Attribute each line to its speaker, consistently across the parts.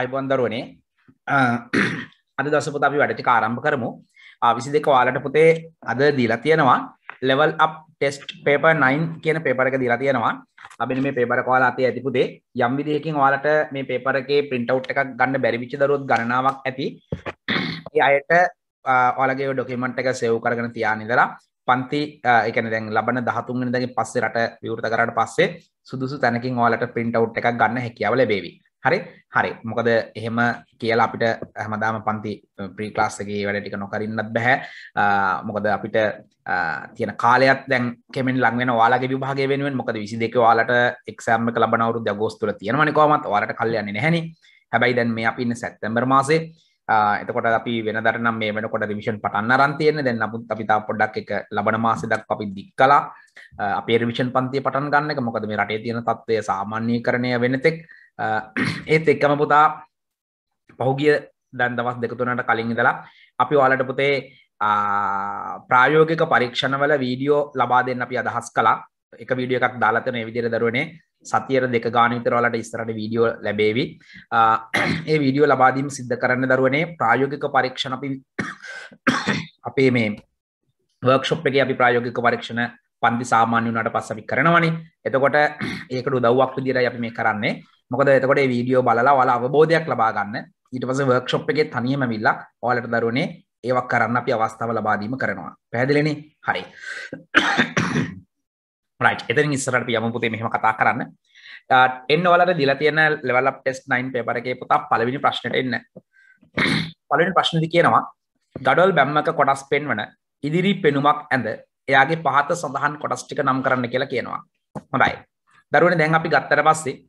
Speaker 1: අයිබන්දරුවනේ අද දසපුත අපි වැඩටි කාරම්භ කරමු විසි දෙක වාලට පුතේ අද දීලා තියෙනවා ලෙවල් අප ටෙස්ට් පේප 9 කියන පේපරක දීලා තියෙනවා අපි මේ පේපර කාලා අතේ ඇති පුතේ යම් විදිහකින් ඔයාලට මේ පේපර එකේ print out එකක් ගන්න බැරි වෙච්ච දරුවොත් ගණනාවක් ඇති ඒ අයට ඔයාලගේ ඩොකියුමන්ට් එක සේව් කරගෙන තියාගෙන ඉඳලා පන්ති එකන දැන් ලබන දහතුන්ගෙන දැන් පස්සේ රට විවෘත කරාට පස්සේ සුදුසු තැනකින් ඔයාලට print out එකක් ගන්න හැකියාව ලැබෙවි හරි හරි මොකද එහෙම කියලා අපිට හැමදාම පන්ති ප්‍රී ක්ලාස් එකේ වැඩ ටික නොකරින්නත් බෑ මොකද අපිට තියෙන කාලයක් දැන් කෙමෙන් ලං වෙන ඔයාලගේ විභාගය වෙනුවෙන් මොකද 22 ඔයාලට එක්සෑම් එක ලබන අවුරුදු අගෝස්තු වල තියෙනවනේ කොහමත් ඔයාලට කල් යන්නේ නැහෙනි හැබැයි දැන් මේ අපි ඉන්නේ සැප්තැම්බර් මාසේ එතකොට අපි වෙනදට නම් මේ වෙනකොට රිවිෂන් පටන් අරන් තියෙන්නේ දැන් නමුත් අපි තා පොඩ්ඩක් එක ලබන මාසේ දක්වා අපි දික් කළා අපේ රිවිෂන් පන්තිය පටන් ගන්න එක මොකද මේ රටේ තියෙන තත්ත්වය සාමාන්‍යීකරණය වෙනතෙක් ඒත් එක්කම පුතා පහුගිය දැන් දවස් දෙකතුනට කලින් ඉදලා අපි ඔයාලට පුතේ ප්‍රායෝගික පරීක්ෂණවල වීඩියෝ ලබා දෙන්න අපි අදහස් කලා එක වීඩිය එකක් දාලතන විදිර දරුවනේ සතියර දෙක ගානිතරවලට ඉස්තරට වීඩියෝ ලැබේවි ඒ වීඩියෝ ලබාදීම සිද්ධ කරන්න දරුවනේ ප්‍රායෝගික පරීක්ෂණ අපි අපේ මේ වර්ක්ෂොප් එක අපි ප්‍රායෝගික පරීක්ෂණ පන්දි සාමාන්‍ය වුණට පස්සවි කරනවනි එතකොට ඒකට උදව්වක් විදිර අපි මේ කරන්නේ මොකද එතකොට වීඩියෝ බලලා ඔයාලා අවබෝධයක් ලබා ගන්න ඊට පස්සේ වර්ක්ෂොප් එකේ තනියම ඇවිල්ලා ඔයාලට දරුවනේ ඒවක් කරන්න අපි අවස්ථාව ලබා දීම කරනවා පැහැදිලිනේ හරි රයිට් එතනින් ඉස්සරහට අපි යමු පුතේ මෙහෙම කතා කරන්න එන්න ඔයාලට දීලා තියෙන level up test 9 paper එකේ පුතා පළවෙනි ප්‍රශ්නෙට එන්න පළවෙනි ප්‍රශ්නේදී කියනවා ගඩොල් බැම්මක කොටස් පෙන්වන ඉදිරි පෙනුමක් ඇඳ එයාගේ පහත සඳහන් කොටස් ටික නම් කරන්න කියලා කියනවා. හොඳයි. දරුවනේ දැන් අපි ගත්තට පස්සේ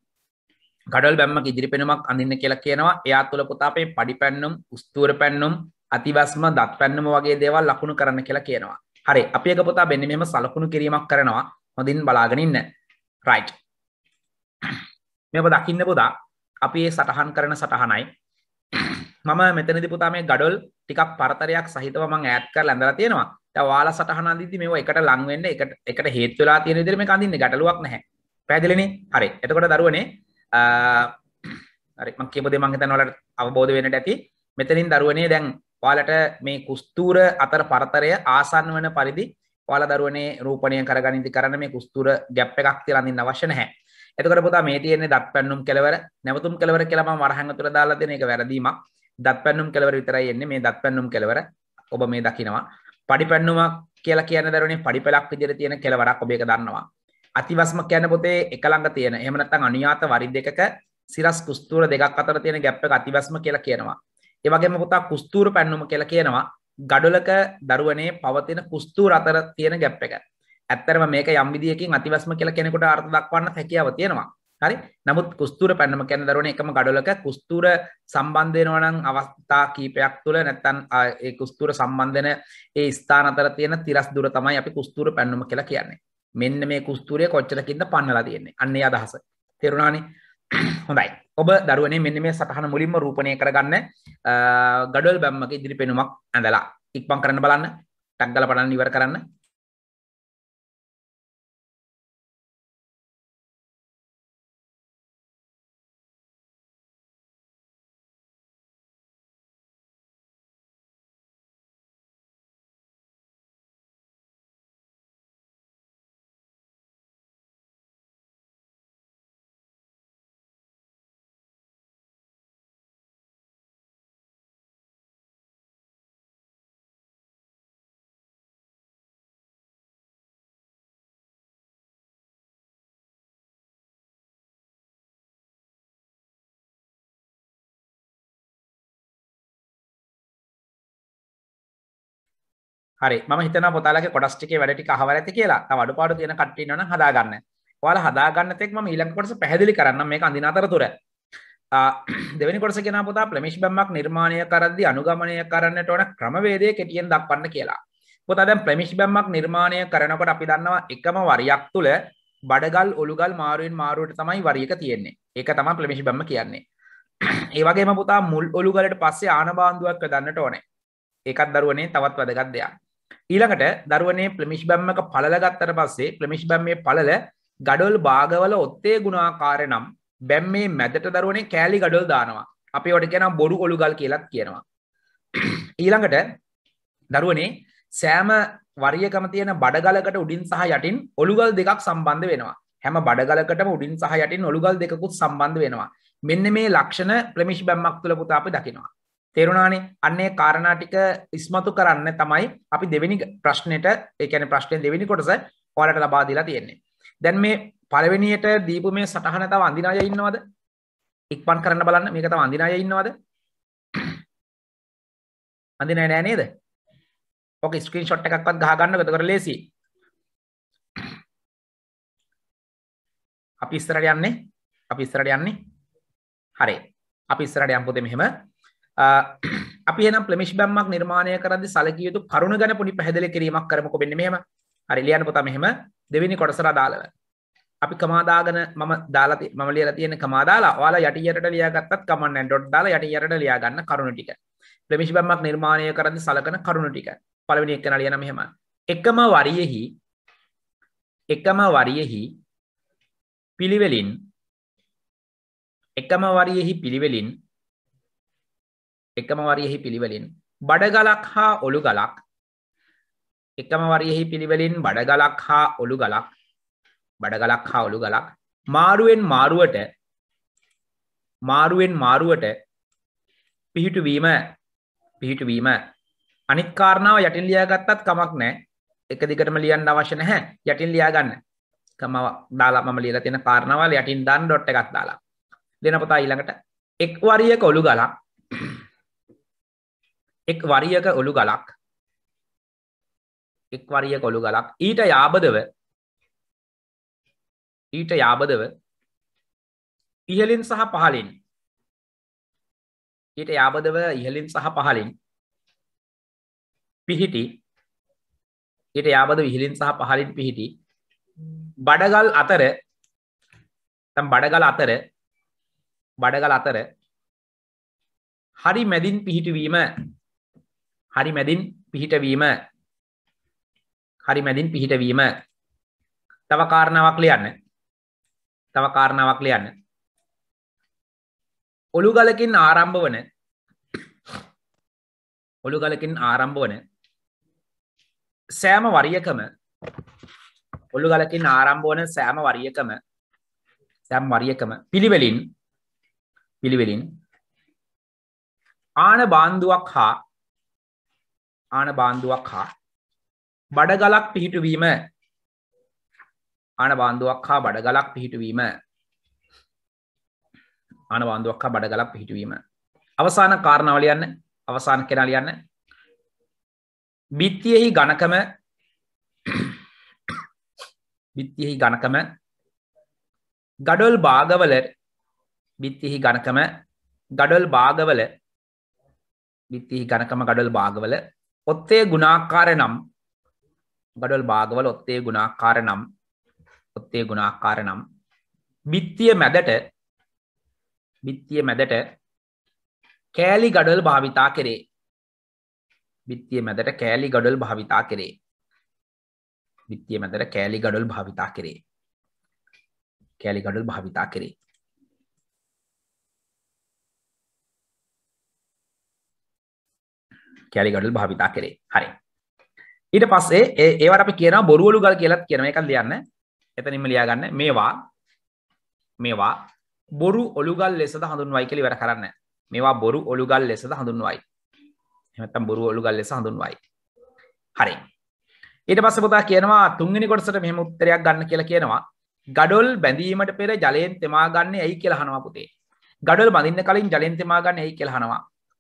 Speaker 1: ගඩල් බැම්ම ඉදිරිපෙනමක් අඳන්න කියලා කියනවා එයා තුළ පුතාපේ පඩි පැන්නුම් ස්තුවර පැන්නුම් අතිවස්ම දත් පැන්නුම වගේ දේවල් ලකුණු කරන්න කියලා කියනවා හරි අපි එක පුතා බෙන්න මෙම සලකුණු කිරීමක් කරනවා හොඳින් බලාගෙනඉන්න රයි් මෙම දකින්න පුදා අපි ඒ සටහන් කරන සටහනයි මම මෙතනදි පුතා මේ ගඩොල් ටිකක් පරතරයක් සහිතව මං ඈත් කර ඇඳලා තියෙනවා තවාලා සටහනදිදි මේ එකට ලංවෙන්න එකට හේත්තුලා තියෙන දිරම කඳන්න ගැටලුවක් නැහැ පැදිලෙන හරි එතකොට දරුවනේ රිම කියෙපද මංහිතන් වලට අවබෝධ වෙනට ඇති මෙතනින් දරුවනේ දැන් පාලට මේ කුස්තූර අතර පරතරය ආසන් වන පරිදි පාල දරුවනේ රූපණය කරගනිති කරන මේ කුස්තුර ගැප් එකක් තිරන්දින්න අවශ්‍ය නැහැ එතකට පුතා මේ තියන්නේ දත් පැන්නුම් කෙලවර නැවතුම් කෙලවර කියලම වරහඟ තුර දාලා දෙන එක වැරදීමක් දත් පැන්නුම් කෙලවර විතරයි එන්නේ මේ දත් පැන්නුම් කෙලවර ඔබ මේ දකිනවා පඩි පැන්නුමක් කියලා කියන දරුවනේ පඩි පෙලක් විදිර තියෙන කෙලවරක් ඔබ එක දන්නවා අතිවස්ම කියන පොතේ එක ළඟ තියෙන. එහෙම නැත්නම් අනුයාත වරි දෙකක සිරස් කුස්තුර දෙකක් අතර තියෙන ගැප් එක අතිවස්ම කියලා කියනවා. ඒ වගේම පුතා කුස්තුර පැන්නුම කියලා කියනවා. ගඩොලක දරුවනේ පවතින කුස්තුර අතර තියෙන ගැප් එක. ඇත්තරම මේක යම් විදියකින් අතිවස්ම කියලා කෙනෙකුට අර්ථ දක්වන්න හැකියාව තියෙනවා. හරි නමුත් කුස්තුර පැන්නම කැන දරුවන එකම ගඩොලක කුස්තුර සම්බන්ධයනවනං අවස්ථා කීපයක් තුළ නැත්තන් කුස්තුර සම්බන්ධන ඒ ස්ථානතර තියෙන තිරස් දුර තමයි අපි කුස්තුර පැන්නුම කියලා කියන්නේ මෙන්න මේ කුස්තුරය කොච්චරකින්ද පන්නලා තියෙන්නේ අන්නේ අදහස තෙරුණානේ හොඳයි ඔබ දරුවනේ මෙන්න මේ සටහන මුලින්ම රූපණය කරගන්න ගඩොල් බැම්මක ඉදිරි පෙනුමක් ඇඳලා ඉක්මන් කරන්න බලන්න ටක් ගාලා පටන් ඉවර කරන්න හරි මම හිතන පොතාලගේ කොටස් ටිකේ වැඩ ටික අහවර ඇති කියලා. තව අඩුපාඩු තියෙන කට්ටිය ඉන්නවනම් හදාගන්න. ඔයාලා හදාගන්න තෙක් මම ඊළඟ කොටස පැහැදිලි කරන්නම් මේක අඳින අතරතුර. දෙවෙනි කොටස කියන පොතා ප්ලෙමිෂ් බැම්මක් නිර්මාණය කරද්දී අනුගමනය කරන්නට ඕන ක්‍රමවේදය කෙටියෙන් දක්වන්න කියලා. පොතා දැන් ප්ලෙමිෂ් බැම්මක් නිර්මාණය කරනකොට අපි දන්නවා එකම වරියක් තුල බඩගල් ඔලුගල් මාරුවෙන් මාරුවට තමයි වරියක තියෙන්නේ. ඒක තමයි ප්ලෙමිෂ් බැම්ම කියන්නේ. ඒ වගේම පුතා මුල් ඔලුගලට පස්සේ ආනබාන්දුවක් දන්නට ඕනේ. ඒකත් දරුවනේ තවත් වැදගත් දෙයක්. ඊළඟට දරුවනේ ප්‍රමිෂ් බැම්මක පළල ගත්තට පස්සේ ප්‍රමිෂ් බැම්මේ පළල ගඩොල් භාගවල ඔත්තේ ගුණාකාරය නම් බැම්මේ මැදට දරුවනේ කෑලි ගඩොල් දානවා. අපි වට කියන බොඩු ඔලු ගල් කියලත් කියනවා. ඊළඟට දරුවනේ සෑම වරියකම තියෙන බඩගලකට උඩින් සහ යටින් ඔලුගල් දෙකක් සම්බන්ධ වෙනවා. හැම බඩගලකටම උඩින් සහ යටින් ඔලුගල් දෙකකුත් සම්බන්ධ වෙනවා. මෙන්න මේ ලක්ෂණ ප්‍රමිෂ් බැම්මක් තුළ පුතා අපි දකිනවා. තේරුණානේ අන්නේ කාරණා ටික ඉස්මතු කරන්න තමයි අපි දෙවෙනි ප්‍රශ්නෙට ඒ කියන්නේ ප්‍රශ්නේ දෙවෙනි කොටස ඔයාලට ලබා දීලා තියෙන්නේ. දැන් මේ පළවෙනියට දීපු මේ සටහන තව අඳින අය ඉන්නවද? ඉක්මන් කරන්න බලන්න මේක තව අඳින අය ඉන්නවද? අඳින අය නෑ නේද? ඔක ස්ක්‍රීන්ෂොට් එකක්වත් ගහ ගන්නකෝ එතකොට ලේසි. අපි ඉස්සරහට යන්නේ. අපි ඉස්සරහට යන්නේ. හරි. අපි ඉස්සරහට යම්කෝද මෙහෙම අපි එනම් ප්‍රමිෂ් බැම්මක් නිර්මාණය කරද සලකියයුතු කරුණ ගැන පුනි පැහදිල කිරීමක් කරමක පෙන්න මෙම අරිලියන පොත මෙහෙම දෙවිනි කොටසර දාලව අපි කමාදාගන මම දාලති මලිය තියන කමාදාලා වාලා යට යට ලියගත්තත් කමන්න ඩොට් දාලා යට යට ලියගන්න කරුණු ටික ප්‍රමිෂ් බැම්මක් නිර්මාණය කරද සලකන කරුණු ටික පලවනි එක්කන ලියන මෙහෙම එකම වරියෙහි එකම වරියෙහි පිළිවෙලින් එකම වරියෙහි පිළිවෙලින් එකම වරියෙහි පිළිවෙලින් බඩගලක් හා ඔළු ගලක් එකම වරියෙහි පිළිවෙලින් බඩගලක් හා ඔළු ගලක් බඩගලක් හා ඔළු ගලක් මාරුවෙන් මාරුවට මාරුවෙන් මාරුවට පිහිටුවීම පිහිටුවීම අනිත් කාරණාව යටින් ලියාගත්තත් කමක් නෑ එක දිගටම ලියන්න අවශ්‍ය නැහැ යටින් ලියාගන්න කම දාලා මම ලියලා තියෙන කාරණාවල් යටින් දාන්න ඩොට් එකක් දාලා දෙන පුතා ඊළඟට එක් වරියක ඔළු ගලක් එක් වරියක ඔළු ගලක් එක් වරිය කොළු ගලක් ඊට යාබදව ඊට යාබදව ඉහලින් සහ පහලින් ඊට යාබදව ඉහලින් සහ පහලින් පිහිටි ඊට යාබද විහිලින් සහ පහලින් පිහිටි බඩගල් අතර බඩගල අතර බඩගල අතර හරි මැදින් පිහිටවීම හරි මැදින් පිහිටවීම හරි මැදින් පිහිටවීම තව කාරණාවක් ලියන්න තව කාරණාවක් ලියන්න ඔළු ගලකින් ආරම්භ වන ඔළු ගලකින් ආරම්භ වන සෑම වරියකම ඔළු ගලකින් ආරම්භ වන සෑම වරියකම සෑම් වරියකම පිළිවෙලින් පිළිවෙලින් ආන බාන්දුවක් හා ආන බාන්දුවක් හා බඩගලක් පිහිටුවීම ආන බාන්දුවක් හා බඩගලක් පිහිටුවීම ආන බාන්දුවක් හා බඩගලක් පිහිටුවීම අවසාන කාරණාව ලියන්න අවසාන කෙනා ලියන්න බිත්තියෙහි ඝනකම බිත්තියෙහි ඝනකම ගඩොල් භාගවල බිත්තිහි ඝනකම ගඩොල් භාගවල බිත්තිහි ඝනකම ගඩොල් භාගවල ඔත්තේ ගුණාකාර නම් ගඩල් භාගවල ඔත්තේ ගුණාකාර නම් ඔත්තේ ගුණාකාර නම් බිත්තිය මැදට බිත්තිය මැදට කෑලි ගඩල් භාවිතා කරේ බිත්තිය මැදට කෑලි ගඩල් භාවිතා කරේ බිත්තිය මැදට කෑලි ගඩල් භාවිතා කරේ කෑලි ගඩල් භාවිතා කරේ කැලිගඩල් භාවිතා කරේ හරි ඊට පස්සේ ඒවට අපි කියනවා බොරුවලු ගල් කියලත් කියන එකක් ලියන්න එතනින්ම ලියාගන්න මේවා මේවා බොරු ඔලුගල් ලෙසද හඳුන්වයි කියලා ඉවර කරන්න මේවා බොරු ඔලුගල් ලෙසද හඳුන්වයි එහෙම නැත්නම් බොරු ඔලුගල් ලෙස හඳුන්වයි හරි ඊට පස්සේ පුතා කියනවා තුන්වෙනි කොටසට මෙහෙම උත්තරයක් ගන්න කියලා කියනවා ගඩොල් බැඳීමට පෙර ජලයෙන් තෙමා ගන්න ඇයි කියලා අහනවා පුතේ ගඩොල් බඳින්න කලින් ජලයෙන් තෙමා ගන්න ඇයි කියලා අහනවා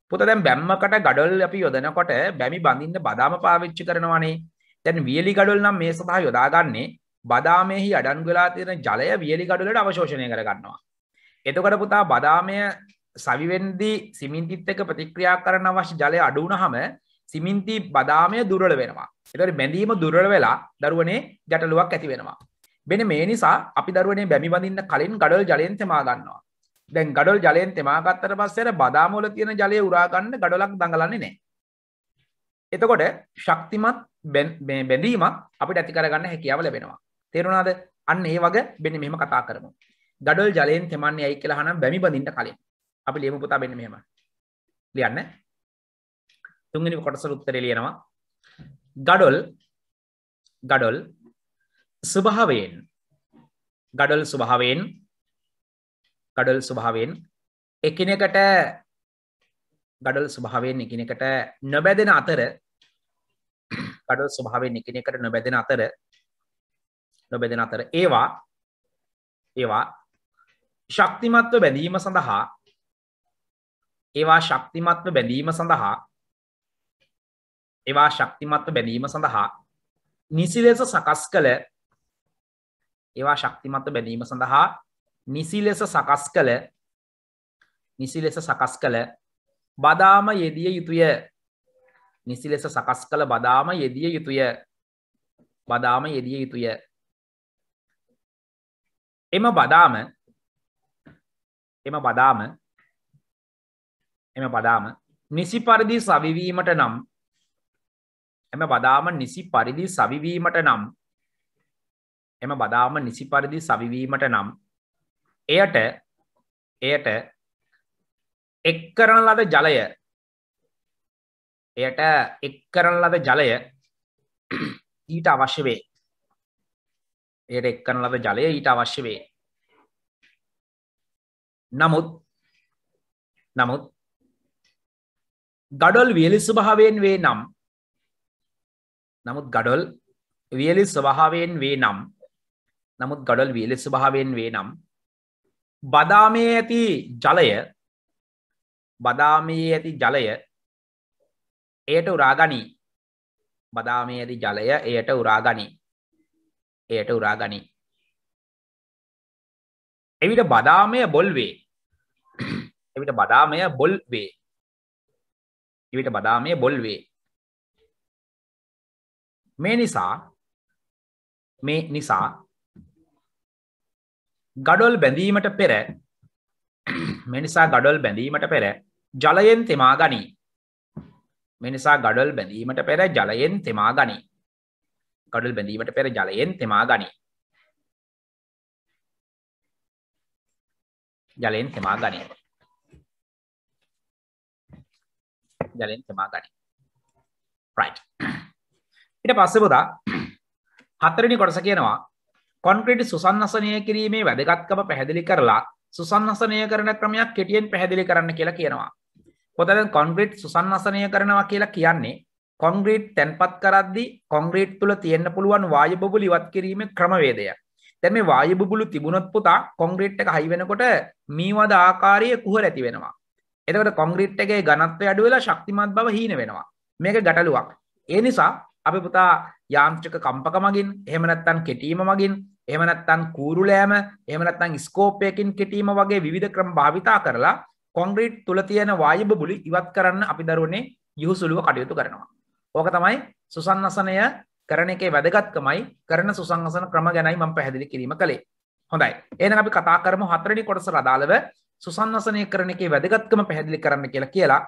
Speaker 1: පුත දැන් බැම්මකට ගඩොල් අපි යොදනකොට බැමි බඳින්න බදාම පාවිච්චි කරනවානේ. දැන් වියලි ගඩොල් නම් මේ සඳහා යොදාගන්නේ බදාමෙහි අඩංගු වෙලා තියෙන ජලය වියලි ගඩොලට අවශෝෂණය කර ගන්නවා. එතකොට පුතා බදාමය සවිවෙන්දී සිමින්තිත් එක්ක ප්‍රතික්‍රියා කරන අවශ්‍ය ජලය අඩු වුණාම සිමින්ති බදාමය දුර්වල වෙනවා. ඒතකොට බැඳීම දුර්වල වෙලා දරුවනේ ගැටලුවක් ඇති වෙනවා. මෙන්න මේ නිසා අපි දරුවනේ බැමි බඳින්න කලින් ගඩොල් ජලයෙන් තෙමා ගන්නවා. දැන් ගඩොල් ජලයෙන් තෙමාගත්තට පස්සෙර බදාමූල තියෙන ජලය උරාගන්න ගඩොලක් දඟලන්නේ නෑ. එතකොට ශක්තිමත් බැඳීමක් අපිට ඇති කරගන්න හැකියාව ලැබෙනවා. තේරුණාද? අන්න ඒ වගේ මෙන්න මෙහෙම කතා කරමු. ගඩොල් ජලයෙන් තෙමන්නේ ඇයි කියලා අහනම් බැමි බඳින්න කලින්. අපි ලියමු පුතා මෙන්න මෙහෙම. ලියන්න. තුන්වෙනි කොටස උත්තරේ ලියනවා. ගඩොල් ගඩොල් ස්වභාවයෙන් ගඩොල් ස්වභාවයෙන් ගඩොල් ස්වභාවයෙන් එකිනෙකට ගඩොල් ස්වභාවයෙන් එකිනෙකට නොබැදෙන අතර ගඩොල් ස්වභාවයෙන් එකිනෙකට නොබැදෙන අතර නොබැදෙන අතර ඒවා ඒවා ශක්තිමත්ව බැඳීම සඳහා ඒවා ශක්තිමත්ව බැඳීම සඳහා ඒවා ශක්තිමත්ව බැඳීම සඳහා නිසි ලෙස සකස් කළ ඒවා ශක්තිමත්ව බැඳීම සඳහා නිසි ලෙස සකස් කළ නිසි ලෙස සකස් කළ බදාම යෙදිය යුතුය නිසි ලෙස සකස් කළ බදාම යෙදිය යුතුය බදාම යෙදිය යුතුය එම බදාම එම බදාම එම බදාම නිසි පරිදි සවිවීමට නම් එම බදාම නිසි පරිදි සවිවීමට නම් එම බදාම නිසි පරිදි සවිවීමට නම් එයට එයට එක් කරන ලද ජලය එයට එක් කරන ලද ජලය ඊට අවශ්‍ය වේ එයට එක් කරන ලද ජලය ඊට අවශ්‍ය වේ නමුත් නමුත් ගඩොල් වියලි ස්වභාවයෙන් වේ නම් නමුත් ගඩොල් වියලි ස්වභාවයෙන් වේ නම් නමුත් ගඩොල් වියලි ස්වභාවයෙන් වේ නම් බදාමේ ඇති ජලය බදාමයේ ඇති ජලය එයට උරාගනී බදාමේ ඇති ජලය එයට උරාගනී එයට උරාගනී එවිට බදාමය බොල්වේ එවිට බදාමය බොල් වේ එවිට බදාමය බොල් වේ මේ නිසා මේ නිසා ගඩොල් බැඳීමට පෙර මෙනිසා ගඩොල් බැඳීමට පෙර ජලයෙන් තෙමා ගනී මෙනිසා ගඩොල් බැඳීමට පෙර ජලයෙන් තෙමා ගනී ගඩොල් බැඳීමට පෙර ජලයෙන් තෙමා ගනී ජලයෙන් තෙමා ගනී ජලයෙන් තෙමා ගනී ඊට පස්සේ පුතා හතරවෙනි කොටස කියනවා කොන්ක්‍රීට් සුසන්නසනය කිරීමේ වැදගත්කම පැහැදිලි කරලා සුසන්නසනය කරන ක්‍රමයක් කෙටියෙන් පැහැදිලි කරන්න කියලා කියනවා. පොතද කොන්ග්‍රීට් සුසන්නසනය කරනවා කියලා කියන්නේ කොන්ග්‍රීට් තැන්පත් කරද්දි කොන්ග්‍රීට් තුළ තියෙන්න්න පුළුවන් වායබබුල ඉවත් කිරීම ක්‍රමවේදය. තැම මේ වායබුලු තිබුණොත් පුතා කොන්ග්‍රීට් එක හයිවෙනකොට මීවද ආකාරය කුහ ඇති වෙනවා. එතකට කොන්ග්‍රීට් එකගේ ගනත්ව අඩුවෙලා ශක්තිමත් බව හීන වෙනවා. මේක ගැටලුවක්. ඒ නිසා අපි පුතා යාන්ත්‍රික කම්පක මගින් එහෙමනැත්තන් කෙටීම මගින් එමනත්තන් කූරුලෑම එමනත්තන් ස්කෝපයකින් කෙටීම වගේ විධ ක්‍රම් භාවිතා කරලා කොංග්‍රීට් තුළ තියෙන වායභ බුලි ඉවත් කරන්න අපි දරුණේ යහුසුළුව කටයුතු කරනවා. ඕක තමයි සුසන්නසනය කරන එකේ වැදගත්කමයි කරන සුසංහසන ක්‍රම ගැනයි මම පැහැදිලි කිරීම කළේ. හොඳයි. එහෙනම් අපි කතා කරමු හතරවෙනි කොටස අදාළව සුසන්නසනය කරන එකේ වැදගත්කම පැහැදිලි කරන්න කියලා කියලා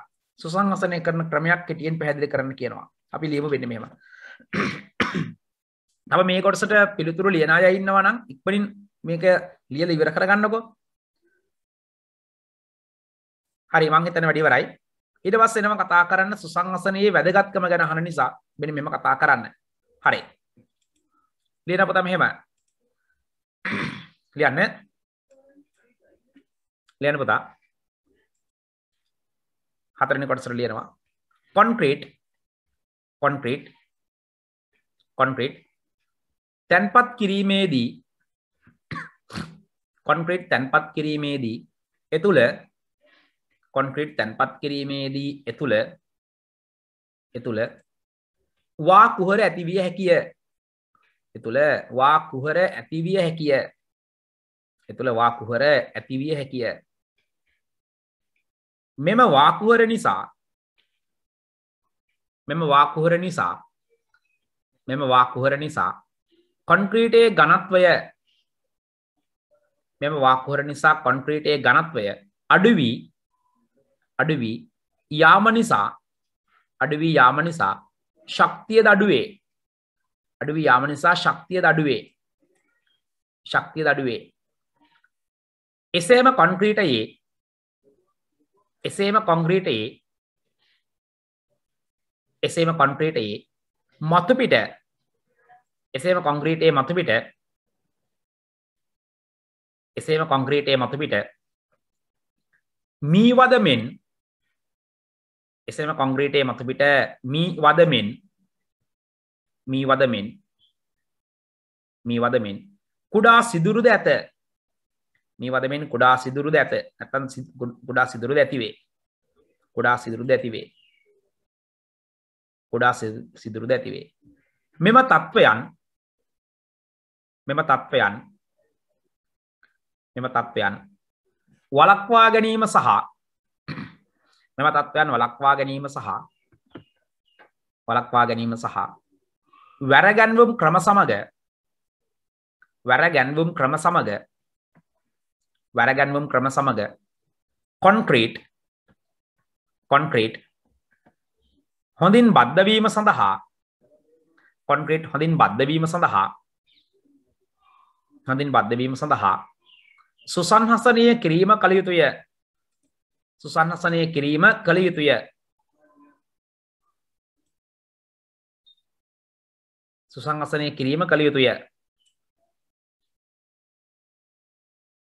Speaker 1: සුසංහසනය කරන ක්‍රමයක් කෙටියෙන් පැහැදිලි කරන්න කියනවා. අපි ලියමු වෙන්නේ මෙහෙම. තම මේ කොටසට පිළිතුරු ලියන අය ඉන්නවා නම් ඉක්මනින් මේක ලියලා ඉවර කරගන්නකෝ හරි මං හිතන වැඩි ඉවරයි ඊට පස්සේ එනවා කතා කරන්න සුසංගසනයේ වැදගත්කම ගැන අහන නිසා මෙන්න මෙම කතා කරන්න හරි ලියන පොත මෙහෙම ලියන්න ලියන්න පුතා හතරෙනි කොටසට ලියනවා concrete concrete කොන්ක්‍රීට් තැන්පත් කිරීමේදී කොන්ක්‍රීට් තැන්පත් කිරීමේදී එතුළ කොන්ක්‍රීට් තැන්පත් කිරීමේදී එතුළ එතුළ වා කුහර ඇතිවිය හැකිය එතුළ වා කුහර ඇතිවිය හැකිය එතුළ වා කුහර ඇතිවිය හැකිය මෙම වාකුවර නිසා මෙම වාකුහර නිසා මෙම වාකුහර නිසා කොන්ක්‍රීටේ ගනත්වය මෙම වාකුහර නිසා කොන්ක්‍රීටේ ගනත්වය අඩුවී අඩුවී යාම නිසා අඩුවී යාම නිසා ශක්තිය දඩුවේ අඩුවී යාම නිසා ශක්තිය දඩුවේ ශක්තිය දඩුවේ එසේම කොන්ක්‍රීටයේ එසේම කොන්ක්‍රීටයේ එසේම කොන්ක්‍රීටයේ මතුපිට එසේම කොන්ක්‍රීටයේ මතුපිට එසේම කොන්ක්‍රීටයේ මතුපිට මී වදමෙන් එසේම කොන්ක්‍රීටයේ මතුපිට මී වදමෙන් මී වදමෙන් මී වදමෙන් කුඩා සිදුරුද ඇත මේ වදමෙන් කුඩා සිදුරුද ඇත නැත්තම් කුඩා සිදුරුද ඇතිවේ කුඩා සිදුරුද ඇතිවේ කුඩා සිදුරුද ඇතිවේ මෙම තත්ත්වයන් මෙම තත්ත්වයන් මෙම තත්ත්වයන් වලක්වා ගැනීම සහ මෙම තත්ත්වයන් වලක්වා ගැනීම සහ වලක්වා ගැනීම සහ වැරගැන්වුම් ක්‍රම සමග වැරගැන්වුම් ක්‍රම සමග වැරගැන්වුම් ක්‍රම සමග කොන්ක්‍රීට් කොන්ක්‍රීට් හොඳින් බද්ධවීම සඳහා කොන්ක්‍රීට් හොඳින් බද්ධවීම සඳහා හඳින් බද්ධවීම සඳහා සුසන්හසනය කිරීම කළ යුතුය සුසන්හසනය කිරීම කළ යුතුය
Speaker 2: සුසංහසනය කිරීම කළ
Speaker 1: යුතුය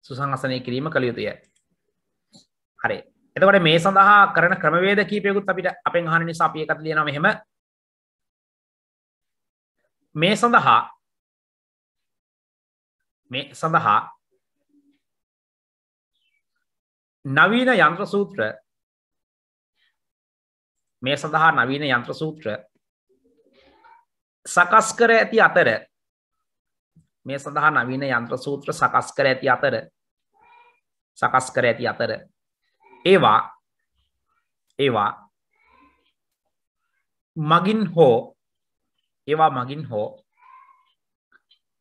Speaker 1: සුසංහසනය කිරීම කළ යුතුය හරි එතකොට මේ සඳහා කරන ක්‍රමවේද කීපයකුත් අපිට අපෙන් අහන නිසා අපි එකක් ලියනවා මෙහෙම මේ සඳහා
Speaker 2: මේ සඳහා
Speaker 1: නවීන යන්ත්‍ර සූත්‍ර මේ සඳහා නවීන යන්ත්‍ර සූත්‍ර සකස් කර ඇති අතර මේ සඳහා නවීන යන්ත්‍ර සූත්‍ර සකස් කර ඇති අතර සකස් කර ඇති අතර ඒවා ඒවා මගින් හෝ ඒවා මගින් හෝ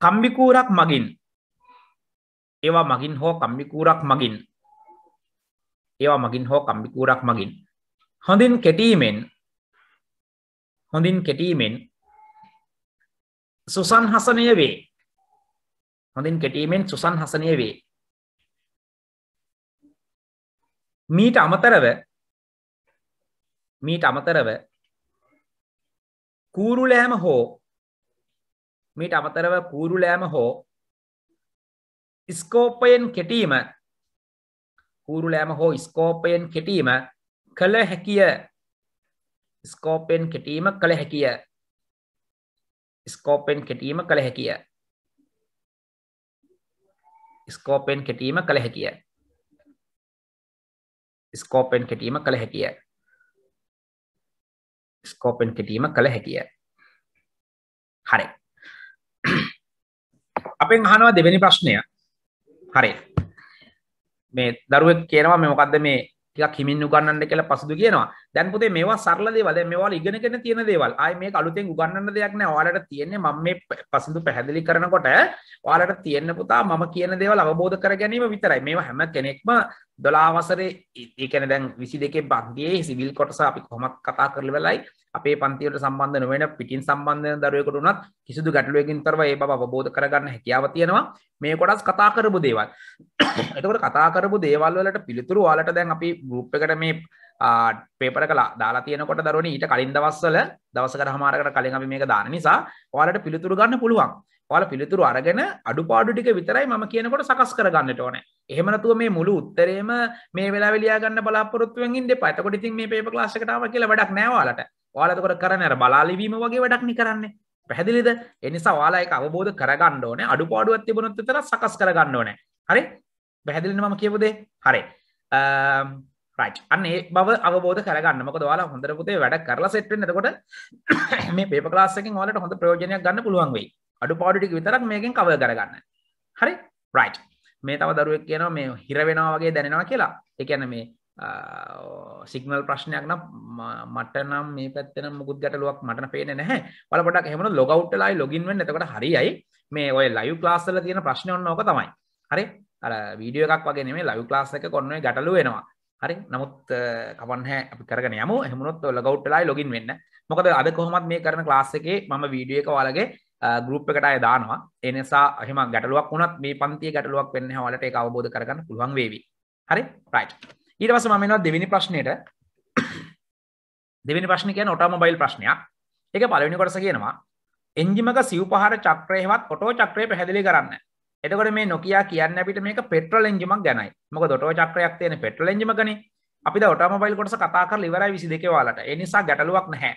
Speaker 1: කම්බිකූරක් මගින් ඒවා මගින් හෝ කම්බිකූරක් මගින් ඒවා මගින් හෝ කම්බිකූරක් මගින් හොඳින් කෙටීමෙන් හොඳින් කෙටීමෙන් සුසන්හසනය වේ හොඳින් කෙටීමෙන් සුසන්හසනය වේ මීට අමතරව මීට අමතරව කූරුලෑම හෝ මීට අමතරව කූරුලෑම හෝ ස්කෝපයෙන් කෙටීම හූරුලෑම හෝ ස්කෝපයෙන් කෙටීම කළ හැකිය ස්කෝපෙන් කෙටීම කළ හැකිය ස්කෝපෙන් කෙටීම කළ හැකිය ස්කෝපෙන් කෙටීම කළ හැකිය
Speaker 2: ස්කෝපෙන් කෙටීම කළ හැකිය
Speaker 1: ස්කෝපෙන් කෙටීම කළ හැකිය හරි අපෙන් අහනවා දෙවැනි ප්‍රශ්නය හරි මේ දරුවක් කියනවා මේ මොකක්ද මේ ටිකක් හිමින් උගන්නන්න කියලා පසුදු කියනවා දැන් පුතේ මේවා සරල දේවල්. දැන් මේවා ඉගෙනගෙන තියෙන දේවල්. ආයි මේක අලුතෙන් උගන්වන්න දෙයක් නැහැ. ඔයාලට තියෙන්නේ මම මේ පසුදු පැහැදිලි කරනකොට ඔයාලට තියෙන්න පුතා මම කියන දේවල් අවබෝධ කර ගැනීම විතරයි. මේවා හැම කෙනෙක්ම 12 වසරේ ඒ කියන්නේ දැන් 22 භාගයේ සිවිල් කොටස අපි කොහොමද කතා කරලා වෙලයි අපේ පන්තිවලට සම්බන්ධ නොවන පිටින් සම්බන්ධ දරුවෙකුට උනත් කිසිදු ගැටලුවකින් තරව ඒ බව අවබෝධ කරගන්න හැකියාව තියෙනවා මේ කොටස් කතා කරපු දේවල්. එතකොට කතා කරපු දේවල් වලට පිළිතුරු ඔයාලට දැන් අපි ගෲප් එකට මේ පේපර කලා දාලා තියනකොට දරුවන ඊට කලින් දවස්වල දවසක හමාරකට කලින් අපි මේක දාන නිසා ඔයාලට පිළිතුරු ගන්න පුළුවන්. ඔයාලා පිළිතුරු අරගෙන අඩුපාඩු ටික විතරයි මම කියනකොට සකස් කරගන්නට ඕනේ. එහෙම නැතුව මේ මුළු උත්තරේම මේ වෙලාවේ ලියා ගන්න බලාපොරොත්තු වෙන් ඉන්න එපා. එතකොට ඉතින් මේ පේපර් ක්ලාස් එකට ආවා කියලා වැඩක් නැහැ ඔයාලට. ඔයාලා එතකොට කරන්නේ අර බලාලිවීම වගේ වැඩක් නේ කරන්නේ. පැහැදිලිද? ඒ නිසා ඔයාලා ඒක අවබෝධ කරගන්න ඕනේ. අඩුපාඩුවක් තිබුණොත් විතර සකස් කරගන්න ඕනේ. හරි? පැහැදිලිද මම කියපු දේ? හරි. රයි් අන්න ඒ බව අවබෝධ කරගන්න මක වාලා හොඳර පුතේ වැඩ කරලා සෙට්ෙන්න්නකොට මේ පේපලාසකින් වලට හොඳ ප්‍රයෝජනයක් ගන්න පුළුවන් වෙයි අඩු පාඩිටික් විතරක් මේකින් කව කරගන්න හරි රයි් මේ තව දරුවක් කියන මේ හිරවෙනවාගේ දැනෙනවා කියලා එකන මේ සිගනල් ප්‍රශ්නයක් නම් මට නම් මේ පැත්තන මුකුත් ගැටලුවක් මටන පේන නැහැ වලපට හෙම ලොගවට්ටලායි ලොගින් වෙන්න එතකට හරියි මේ ඔය ලයු ලාස්සල තියෙන ප්‍රශ්නය ඔන්නෝක තමයි හරි අර වීඩියෝ එකක් වගේ මේ ලයු ලාස්සක කොන්න ගැටලු වෙනවා හරි නමුත් කවන්හ කරන යම හමුත් ලගවට්ටලා ලොගින් වෙන්න මොකද අද කොහොමත් මේ කරන ලාස්සකේ ම වීඩිය එක වලගේ ගරුප් එකට අයදානවා එනිසා හම ගැටලුවක් වුණත් මේ පන්තිය ගැටලුවක් වෙන්න හවලට එක අවබෝධ කරගන්න පුළුවන් වේවි හරි ප්‍රයි් ඊටවස මමවා දෙවිනි ප්‍රශ්නයට දෙවිනි ප්‍රශ්නක නොටමොබයිල් ප්‍රශ්නයක් එක පලවිනි කොටස කියනවා එංජිමක සිව් පහර චක්‍රයවත් ඔටෝ චක්‍රය පැහැදිලි කරන්න එතකොට මේ නොකයා කියන්න අපිට මේක පෙට්‍රල් එන්ජිමක් ගැනයි මොකද ඔටෝ චක්‍රයක් තියෙන පෙට්‍රල් එන්ජිම ගනේ අපි ද ඔටෝමොබයිල් කොටස කතා කරලා ඉවරයි 22 වලට ඒ නිසා ගැටලුවක් නැහැ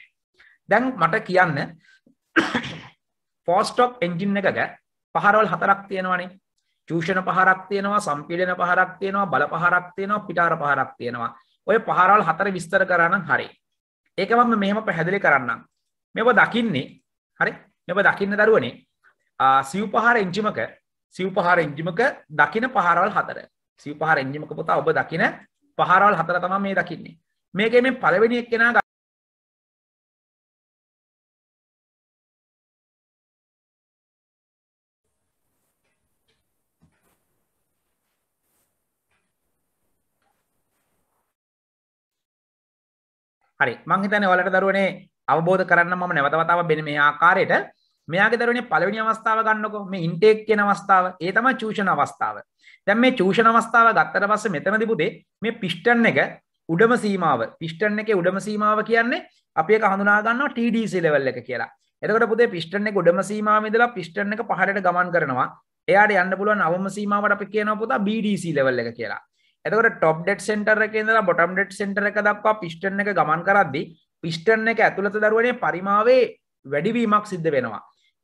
Speaker 1: දැන් මට කියන්න ෆෝර් ස්ටොප් එන්ජින් එකක පහරවල් හතරක් තියෙනවනේ චූෂණ පහරක් තියෙනවා සම්පීඩන පහරක් තියෙනවා බල පහරක් තියෙනවා පිටාර පහරක් තියෙනවා ඔය පහරවල් හතර විස්තර කරා නම් හරි ඒක මම මෙහෙම පැහැදිලි කරන්නම් මේව දකින්නේ හරි මේව දකින්න දරුවනේ සිව් පහර එන්ජිමක සිව්පහර එංජිමක දකින පහරවල් හතර සිව්පහර එංජිමක පුතා ඔබ දකින පහරවල් හතර තම මේ දකින්නේ මේක මේ පලවෙනි එක් කෙනා හරි මංහිතන ඔලට දරුවනේ අවබෝධ කරන්න ම නැවතවතාව බෙන මේ ආකාරයට මෙයාගේ දරුවනේ පළවෙනි අවස්ථාව ගන්නකො මේ ඉන්ටේක් කියන අවස්ථාව ඒ තමයි චූෂණ අවස්ථාව. දැන් මේ චූෂණ අවස්ථාව ගත්තට පස්සේ මෙතනදී පුතේ මේ පිස්ටන් එක උඩම සීමාව පිස්ටන් එකේ උඩම සීමාව කියන්නේ අපි ඒක හඳුනා ගන්නවා TDC level එක කියලා. එතකොට පුතේ පිස්ටන් එක උඩම සීමාවේ ඉඳලා පිස්ටන් එක පහළට ගමන් කරනවා. එයාට යන්න පුළුවන් අවම සීමාවට අපි කියනවා පුතා BDC level එක කියලා. එතකොට top dead center එකේ ඉඳලා bottom dead center එක දක්වා පිස්ටන් එක ගමන් කරද්දී පිස්ටන් එක ඇතුළත දරුවනේ පරිමාවේ වැඩිවීමක් සිද්ධ වෙනවා.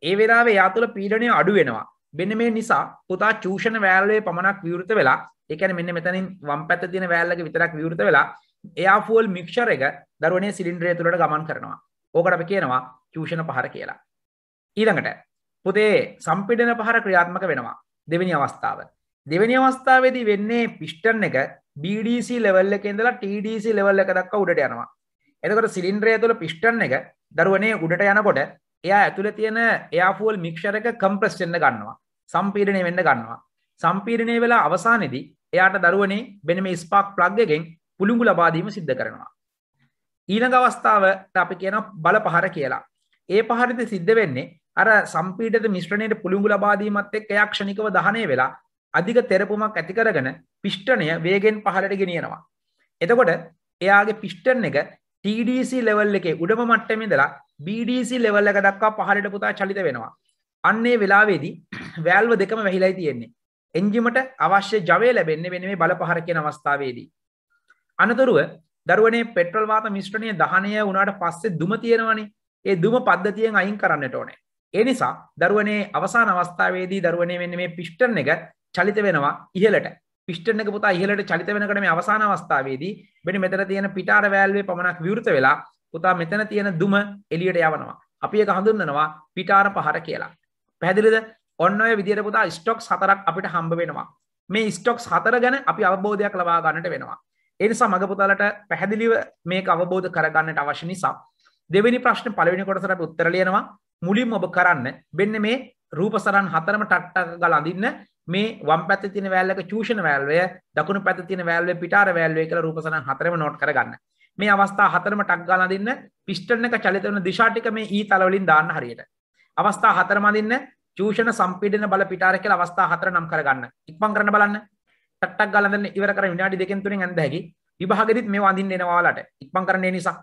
Speaker 1: ඒ වෙලාවේ යා තුළ පීඩනය අඩු වෙනවා මෙන්න මේ නිසා පුතා චූෂණ වෑල්වේ පමණක් විවෘත වෙලා ඒකැන මෙන්න මෙතනින් වම් පැත තින වෑල්ලක විතරක් විවෘත වෙලා එයා ෆෝල් මික්ෂර එක දරුවනේ සිලින්ඩ්‍රය තුළට ගමන් කරනවා ඕකට අප කියනවා චූෂණ පහර කියලා ඊළඟට පුතේ සම්පිඩන පහර ක්‍රියාත්මක වෙනවා දෙවැනි අවස්ථාව දෙවැනි අවස්ථාවේදී වෙන්නේ පිස්ටන් එක BDC ලෙවල් එක ඉඳලා TDC ලෙවල් එක දක්වා උඩට යනවා. එතකොට සිලින්ඩරය තුළ පිස්ටන් එක දරුවනේ උඩට යනකොට එයා ඇතුළ තියෙන එයාෆුවල් මික්ෂරක කම්ප්‍රස්ටෙන්න්න ගන්නවා සම්පීරණය වෙන්න ගන්නවා සම්පීරණය වෙලා අවසානෙදි එයාට දරුවනේ බෙනම ස්පාක් ප්ලග්ගෙන් පුළුගු ලබාදීම සිද්ධ කරනවා. ඊළඟ අවස්ථාව අපි කියන බල පහර කියලා. ඒ පහරිද සිද්ධ වෙන්නේ අර සම්පීට මිශ්‍රණයට පුළුගු ලබාදීමත් එක් යක්ෂණිකව දහනය වෙලා අධික තෙරපුමක් ඇතිකරගෙන පිෂ්ටනය වේගෙන් පහලට ගෙනියනවා. එතකොට එයාගේ පිෂ්ටන් එක TDC ලෙවල් එකේ උඩම මට්ටමිදලා BDC ලෙවල් එක දක්වා පහලට පුතා චලිත වෙනවා අන්නේ වෙලාවේදී වැල්ව දෙකම වැහිලයි තියෙන්නේ එන්ජිමට අවශ්‍ය ජවය ලැබෙන්නේ වෙන මේ බලපහර කියන අවස්ථාවේදී අනතුරුව දරුවනේ පෙට්‍රල් වාත මිශ්‍රණය දහනය වුණාට පස්සේ දුම තියෙනවනේ ඒ දුම පද්ධතියෙන් අයින් කරන්නට ඕනේ. ඒ නිසා දරුවනේ අවසාන අවස්ථාවේදී දරුවනේ මෙන්න මේ පිෂ්ටන් එක චලිත වෙනවා ඉහළට. පිෂ්ටන් එක පුතා ඉහළට චලිත වෙනකොට මේ අවසාන අවස්ථාවේදී මෙන්න මෙතන තියෙන පිටාර වැල්වේ පමණක් විවෘත වෙලා පුතා මෙතන තියෙන දුම එළියට යවනවා. අපි ඒක හඳුන්වනවා පිටාර පහර කියලා. පැහැදිලිද? ඔන්න ඔය විදිහට පුතා ස්ටොක්ස් හතරක් අපිට හම්බ වෙනවා. මේ ස්ටොක්ස් හතර ගැන අපි අවබෝධයක් ලබා ගන්නට වෙනවා. ඒ නිසා මග පුතාලට පැහැදිලිව මේක අවබෝධ කරගන්නට අවශ්‍ය නිසා දෙවෙනි ප්‍රශ්න පළවෙනි කොටසට අපි උත්තර ලියනවා. මුලින්ම ඔබ කරන්න මෙන්න මේ රූපසරන් හතරම ටක්ටක් ගල අඳින්න මේ වම් පැත්තේ තියෙන වැල්ලක චූෂණ වැල්වය දකුණු පැත්තේ තියෙන වැල්වේ පිටාර වැල්වේ කියලා රූපසරන් හතරම නෝට් කරගන්න. මේ අවස්ථා හතරම ටක් ගාලා දෙන්න පිස්ටන් එක චලිත වෙන දිශා ටික මේ ඊ තල වලින් දාන්න හරියට. අවස්ථා හතරම අඳින්න චූෂණ සම්පීඩන බල පිටාර කියලා අවස්ථා හතර නම් කරගන්න. ඉක්මන් කරන්න බලන්න. ටක් ටක් ගාලා දෙන්න ඉවර කරන් විනාඩි දෙකෙන් තුනෙන් ඇඳ හැකි. විභාගෙදිත් මේව අඳින්න එනවා ඔයාලට. ඉක්මන් කරන්න ඒ නිසා.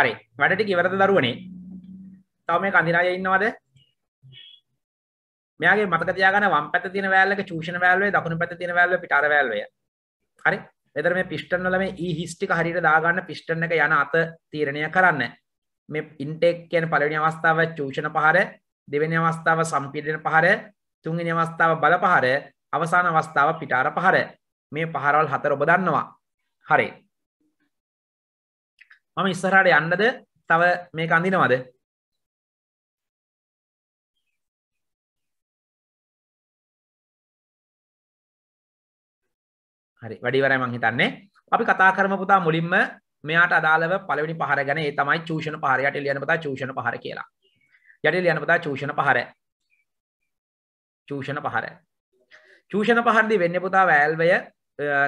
Speaker 1: හරි වැඩටි ඉවරද දරුවනේ තව මේ කඳිරාය ඉන්නවද මෙයාගේ මතක තියාගන්න වම් පැත්ත තියෙන වැල්ලක චූෂණ වැල්වේ දකුණු පැත්ත තියෙන වැල්වේ පිටාර වැල්වේ හරි එතන මේ පිස්ටන් වල මේ E හිස් ටික හරියට දාගන්න පිස්ටන් එක යන අත තීරණය කරන්න මේ ඉන්ටෙක් කියන පළවෙනි අවස්ථාව චූෂණ පහර දෙවෙනි අවස්ථාව සම්පීඩන පහර තුන්වෙනි අවස්ථාව බල පහර අවසාන අවස්ථාව පිටාර පහර මේ පහරවල් හතර ඔබ දන්නවා හරි මම ඉස්සරහට යන්නද තව මේක අඳිනවද හරි වැඩිවරයි මං හිතන්නේ අපි කතා කරමු පුතා මුලින්ම මෙයාට අදාළව පළවෙනි පහර ගැන ඒ තමයි චූෂණ පහර යටි ලියන පුතා චූෂණ පහර කියලා. යටි ලියන පුතා චූෂණ පහර. චූෂණ පහර. චූෂණ පහරදී වෙන්නේ පුතා වැල්වය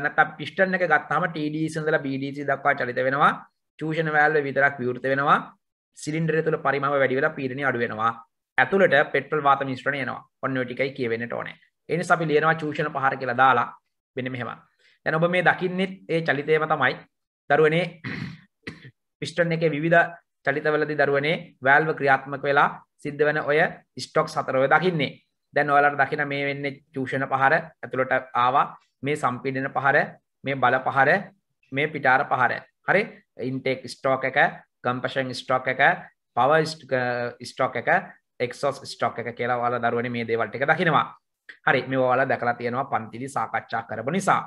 Speaker 1: නැත්නම් පිස්ටන් එක ගත්තාම TDC ඉඳලා BDC දක්වා චලිත වෙනවා. චූෂණ වැෑල්ල විතරක් විවෘත වෙනවා සිලින්ඩර තුළ පරිමාව වැඩිවෙලා පීරණය අඩුවෙනවා ඇතුළට පෙටල් වාත මිශ්‍රණයනවා ඔන්න ටිකයි කියවෙන්නට ඕනේ එනි සපි ලියනවා චූෂණ පහර කියලා දාලා වෙන මෙහෙම දැන ඔබ මේ දකින්නෙත් ඒ චලිතයම තමයි දරුවනේ පිස්ටන් එක විධ චලිතවලදි දරුවනේ වැල්ව ක්‍රියාත්මක වෙලා සිද්ධ වන ඔය ස්ටොක් සතරව දකින්නේ දැන් ඔයාලට දකින මේ වෙන්න චූෂණ පහර ඇතුළට ආවා මේ සම්පීඩන පහර මේ බල පහර මේ පිටාර පහර හරි ඉන්ටෙක් ස්ටෝක එක කම්පෂන් ස්ටෝක එක පව ස්ටෝක එක එක්සෝස් ස්ටෝක එක කියලා වාල දරුවන මේ දේවල්ට එක දකිනවා හරි මෙවාල දැකලා තියෙනවා පන්තිදි සාකච්ඡා කරපු නිසා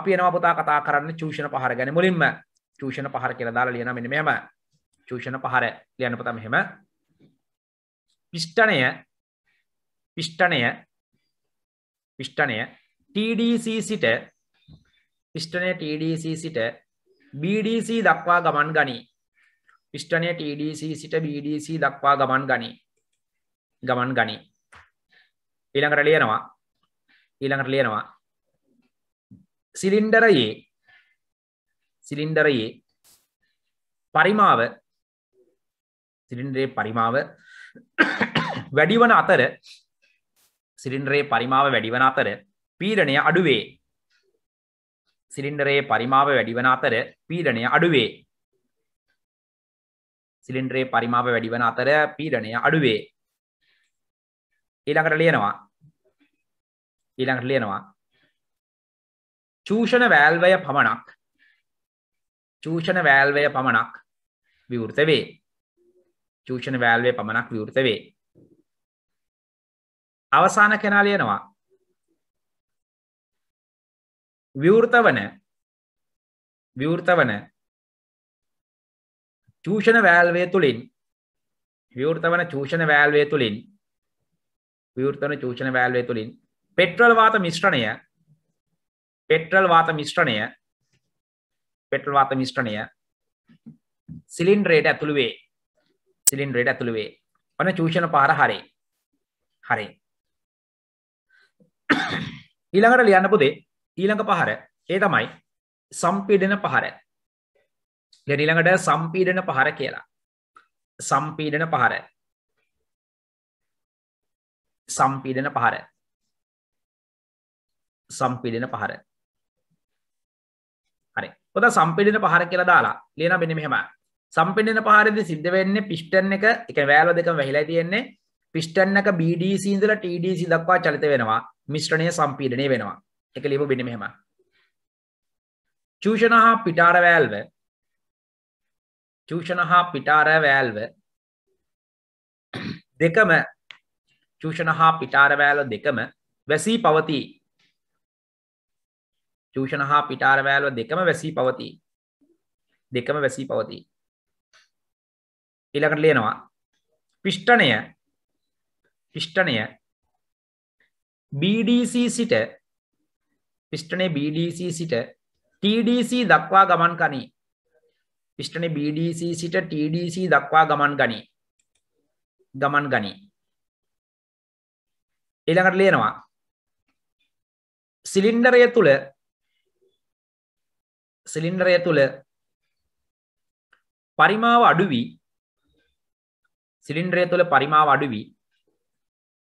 Speaker 1: අපි එනවා පුතා කතා කරන්න චූෂණ පහර ගැන මුලින්ම චූෂණ පහර කියලා දාලා ලියන මෙන්න මෙහෙම චූෂණ පහර ලියන්න පුතා මෙහෙම පිෂ්ඨණය පිෂ්ඨණය පිෂ්ඨණය TDC සිට පිෂ්ඨණය TDC සිට BDC දක්වා ගමන් ගනී පිෂ්ටනය TDC සිට BDC දක්වා ගමන් ගනී ගමන් ගනී ඊළඟට ලියනවා ඊළඟට ලියනවා සිලින්ඩරයේ e. සිලින්ඩරයේ e. පරිමාව සිලින්ඩරේ පරිමාව වැඩිවන අතර සිලින්ඩරේ පරිමාව වැඩිවන අතර පීරණය අඩුවේ සිලින්ඩරයේ පරිමාව වැඩිවන අතර පීඩනය අඩුවේ සිලින්ඩරේ පරිමාව වැඩිවන අතර පීඩනය අඩුවේ ඊළඟට ලියනවා ඊළඟට ලියනවා චූෂණ වෑල්වය පමණක් චූෂණ වෑල්වය පමණක් විවෘත වේ චූෂණ වෑල්වය පමණක් විවෘත වේ
Speaker 2: අවසාන කෙනා ලියනවා විවෘතවන විවෘතවන
Speaker 1: චූෂණ වෑල්වය තුළින් විවෘතවන චූෂණ වෑල්වය තුළින් විවෘතවන චූෂණ වෑල්වය තුළින් පෙට්‍රල් වාත මිශ්‍රණය පෙට්‍රල් වාත මිශ්‍රණය පෙට්‍රල් වාත මිශ්‍රණය සිලින්ඩරයට ඇතුළු වේ සිලින්ඩරයට ඇතුළු වේ ඔන චූෂණ පාර හරේ හරේ ඊළඟට ලියන්න පුතේ ඊළඟ පහර ඒ තමයි සම්පීඩන පහර ඊළඟට සම්පීඩන පහර කියලා සම්පීඩන පහර සම්පීඩන පහර සම්පීඩන පහර හරි පොත සම්පිඩින පහර කියලා දාලා ලියන බෙන මෙහෙම සම්පිඩින පහරදි සිද්ධ වෙන්නේ පිස්ටන් එක එක වෑල දෙක වැහිලා තියෙන්නේ පිස්ටන් එක BDC ඉඳලා TDC දක්වා චලිත වෙනවා මිශ්‍රණය සම්පීඩනය වෙනවා එක ලිබ බිනි මෙහෙම චූෂණ හා පිටාර වෑල්ව චූෂණ හා පිටාර වෑල්ව දෙකම චූෂණ හා පිටාරවෑල දෙකම වැසී පවතිී චූෂණ හා පිටාරවෑලව දෙකම වැසී පවතිී දෙකම වැසී පවතිී ඊළකට ලියනවා පිෂ්ටනය පිෂ්ටනය BDC සිට පිෂ්ටනේ BDC සිට TDC දක්වා ගමන් කනී පිෂ්ටනේ BDC සිට TDC දක්වා ගමන් ගනී ගමන් ගනී ඊළඟට ලියනවා සිලින්ඩරය තුළ සිලින්ඩරය තුළ පරිමාව අඩුවී සිලින්ඩරය තුළ පරිමාව අඩුවී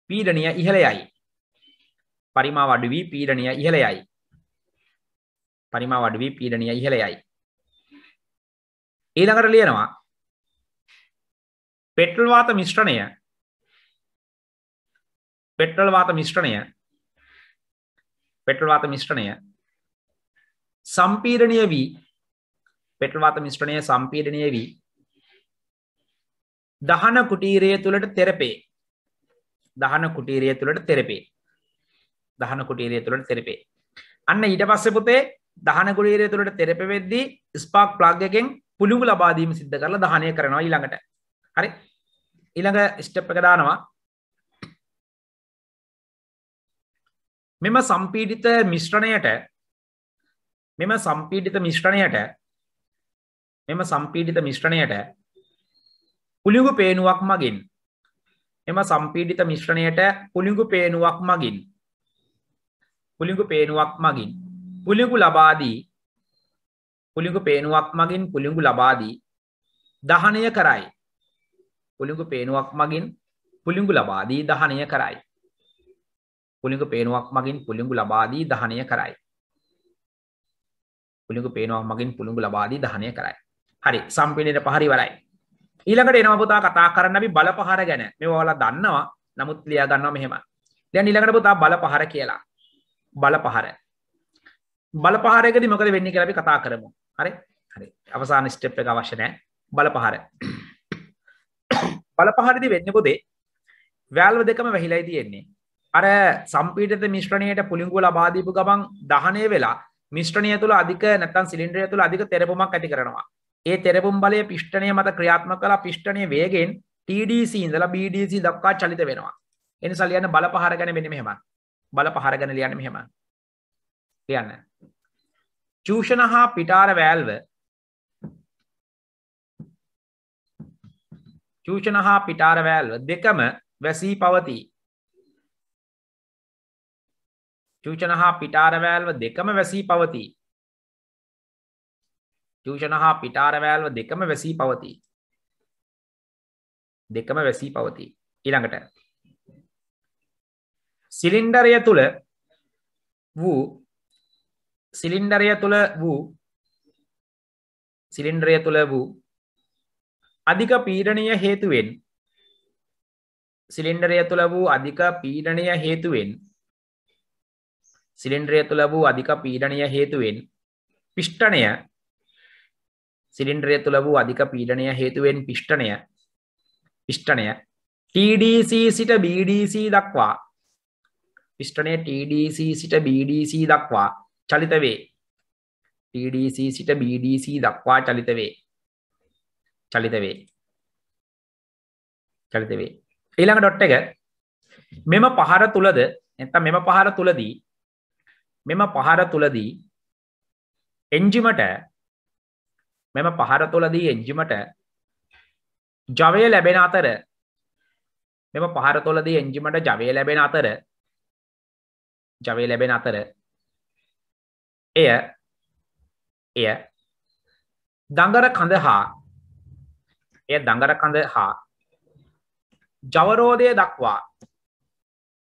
Speaker 1: පීඩනය ඉහළ යයි. පරිමාව අඩුවී පීඩනය ඉහළ යයි. පරිමාව අඩු වී පීඩනය ඉහළ යයි. ඊළඟට ලියනවා
Speaker 2: පෙට්‍රල් වාත මිශ්‍රණය
Speaker 1: පෙට්‍රල් වාත මිශ්‍රණය පෙට්‍රල් වාත මිශ්‍රණය සම්පීඩනීය වී පෙට්‍රල් වාත මිශ්‍රණය සම්පීඩනීය වී දහන කුටීරය තුළට තෙරපේ දහන කුටීරය තුළට තෙරපේ දහන කුටීරය තුළට තෙරපේ අන්න ඊට පස්සේ පුතේ දහනකුලීරය තුළට තෙරපවෙද්දී ස්පාක් ප්ලාග්ගෙන් පුළිගු ලබාදීම සිද්ධ කරලා දහනය කරනවා ඊළඟට හරි ඊළඟ ස්ටප් එක දානවා මෙම සම්පීඩිත මිශ්‍රණයට මෙම සම්පීඩිත මිශ්‍රණයට මෙම සම්පීඩිත මිශ්‍රණයට පුළිගු පේනුවක් මගින් එම සම්පීඩිත මිශ්‍රණයට පුළිගු පේනුවක් මගින් පුළිගු පේනුවක් මගින් පුලිගු ලබාදී පුලිගු පේනුවක් මගින් පුලිගු ලබාදී දහනය කරයි පුලිගු පේනුවක් මගින් පුලිගු ලබාදී දහනය කරයි පුලිගු පේනුවක් මගින් පුලිගු ලබාදී දහනය කරයි පුලිගු පේනුවක් මගින් පුළිගු ලබාදී දහනය කරයි හරි සම්පිණයට පහරි වරයි ඊළඟට එනවා පුතා කතා කරන්න අපි බලපහර ගැන මේ ඔයාලා දන්නවා නමුත් ලියා ගන්නවා මෙහෙම දැන් ඊළඟට පුතා බලපහර කියලා බලපහර බලපහරයකද මොකද වෙන්න කරබි කතා කරමු හරි හරි අවසාන ස්ටප් එක අවශ්‍යනෑ බලපහර බලපහරිදි වෙන්නකොදේ වැෑල්ව දෙකම වැහිලායි තියෙන්නේ අර සම්පීට මිශ්‍රණයට පුළිංගු ලබාදීපු ගමන් දහනය වෙලා මිශ්‍රණය තුළ අධික නැතන් සිලින්ඩ්‍රය තුළ අධික තෙරපුමක් ඇති කරනවා ඒ තෙරපුම් බලය පිෂ්ටනය මත ක්‍රියාත්ම කලා පිෂ්ටනය වේගෙන් TDC ඉඳල BDC දක්කා චලිත වෙනවා එනි සලියන්න බලපහර ගැන වෙන මෙහෙම බලපහර ගැන ලියන්න මෙහෙම කියන්න චූෂණ හා පිටාර වෑල්ව චූෂණ හා පිටාර වෑල්ව දෙකම වැසී පවතී චූෂණ හා පිටාර වෑල්ව දෙකම වැසී පවතී චූෂණ හා පිටාර වෑල්ව දෙකම වැසී පවතී
Speaker 2: දෙකම වැසී පවතී ඊළඟට
Speaker 1: සිලින්ඩරය තුළ වූ සිලින්ඩරය තුළ වූ සිලින්ඩරය තුළ වූ අධික පීඩනය හේතුවෙන් සිලින්ඩරය තුළ වූ අධික පීඩනය හේතුවෙන් සිලින්ඩරය තුළ වූ අධික පීඩනය හේතුවෙන් පිෂ්ටනය සිලින්ඩරය තුළ වූ අධික පීඩනය හේතුවෙන් පිෂ්ටනය පිෂ්ටනය TDC සිට BDC දක්වා පිෂ්ටනය TDC සිට BDC දක්වා චලිත වේ TDC සිට BDC දක්වා චලිත වේ චලිත වේ චලිත වේ ඊළඟ ඩොට් එක මෙම පහර තුලද නැත්නම් මෙම පහර තුලදී මෙම පහර තුලදී එන්ජිමට මෙම පහර තුලදී එන්ජිමට ජවය ලැබෙන අතර මෙම පහර තුලදී එන්ජිමට ජවය ලැබෙන අතර ජවය ලැබෙන අතර එය එය දඟර කඳ හා එය දඟර කඳ හා ජවරෝධය දක්වා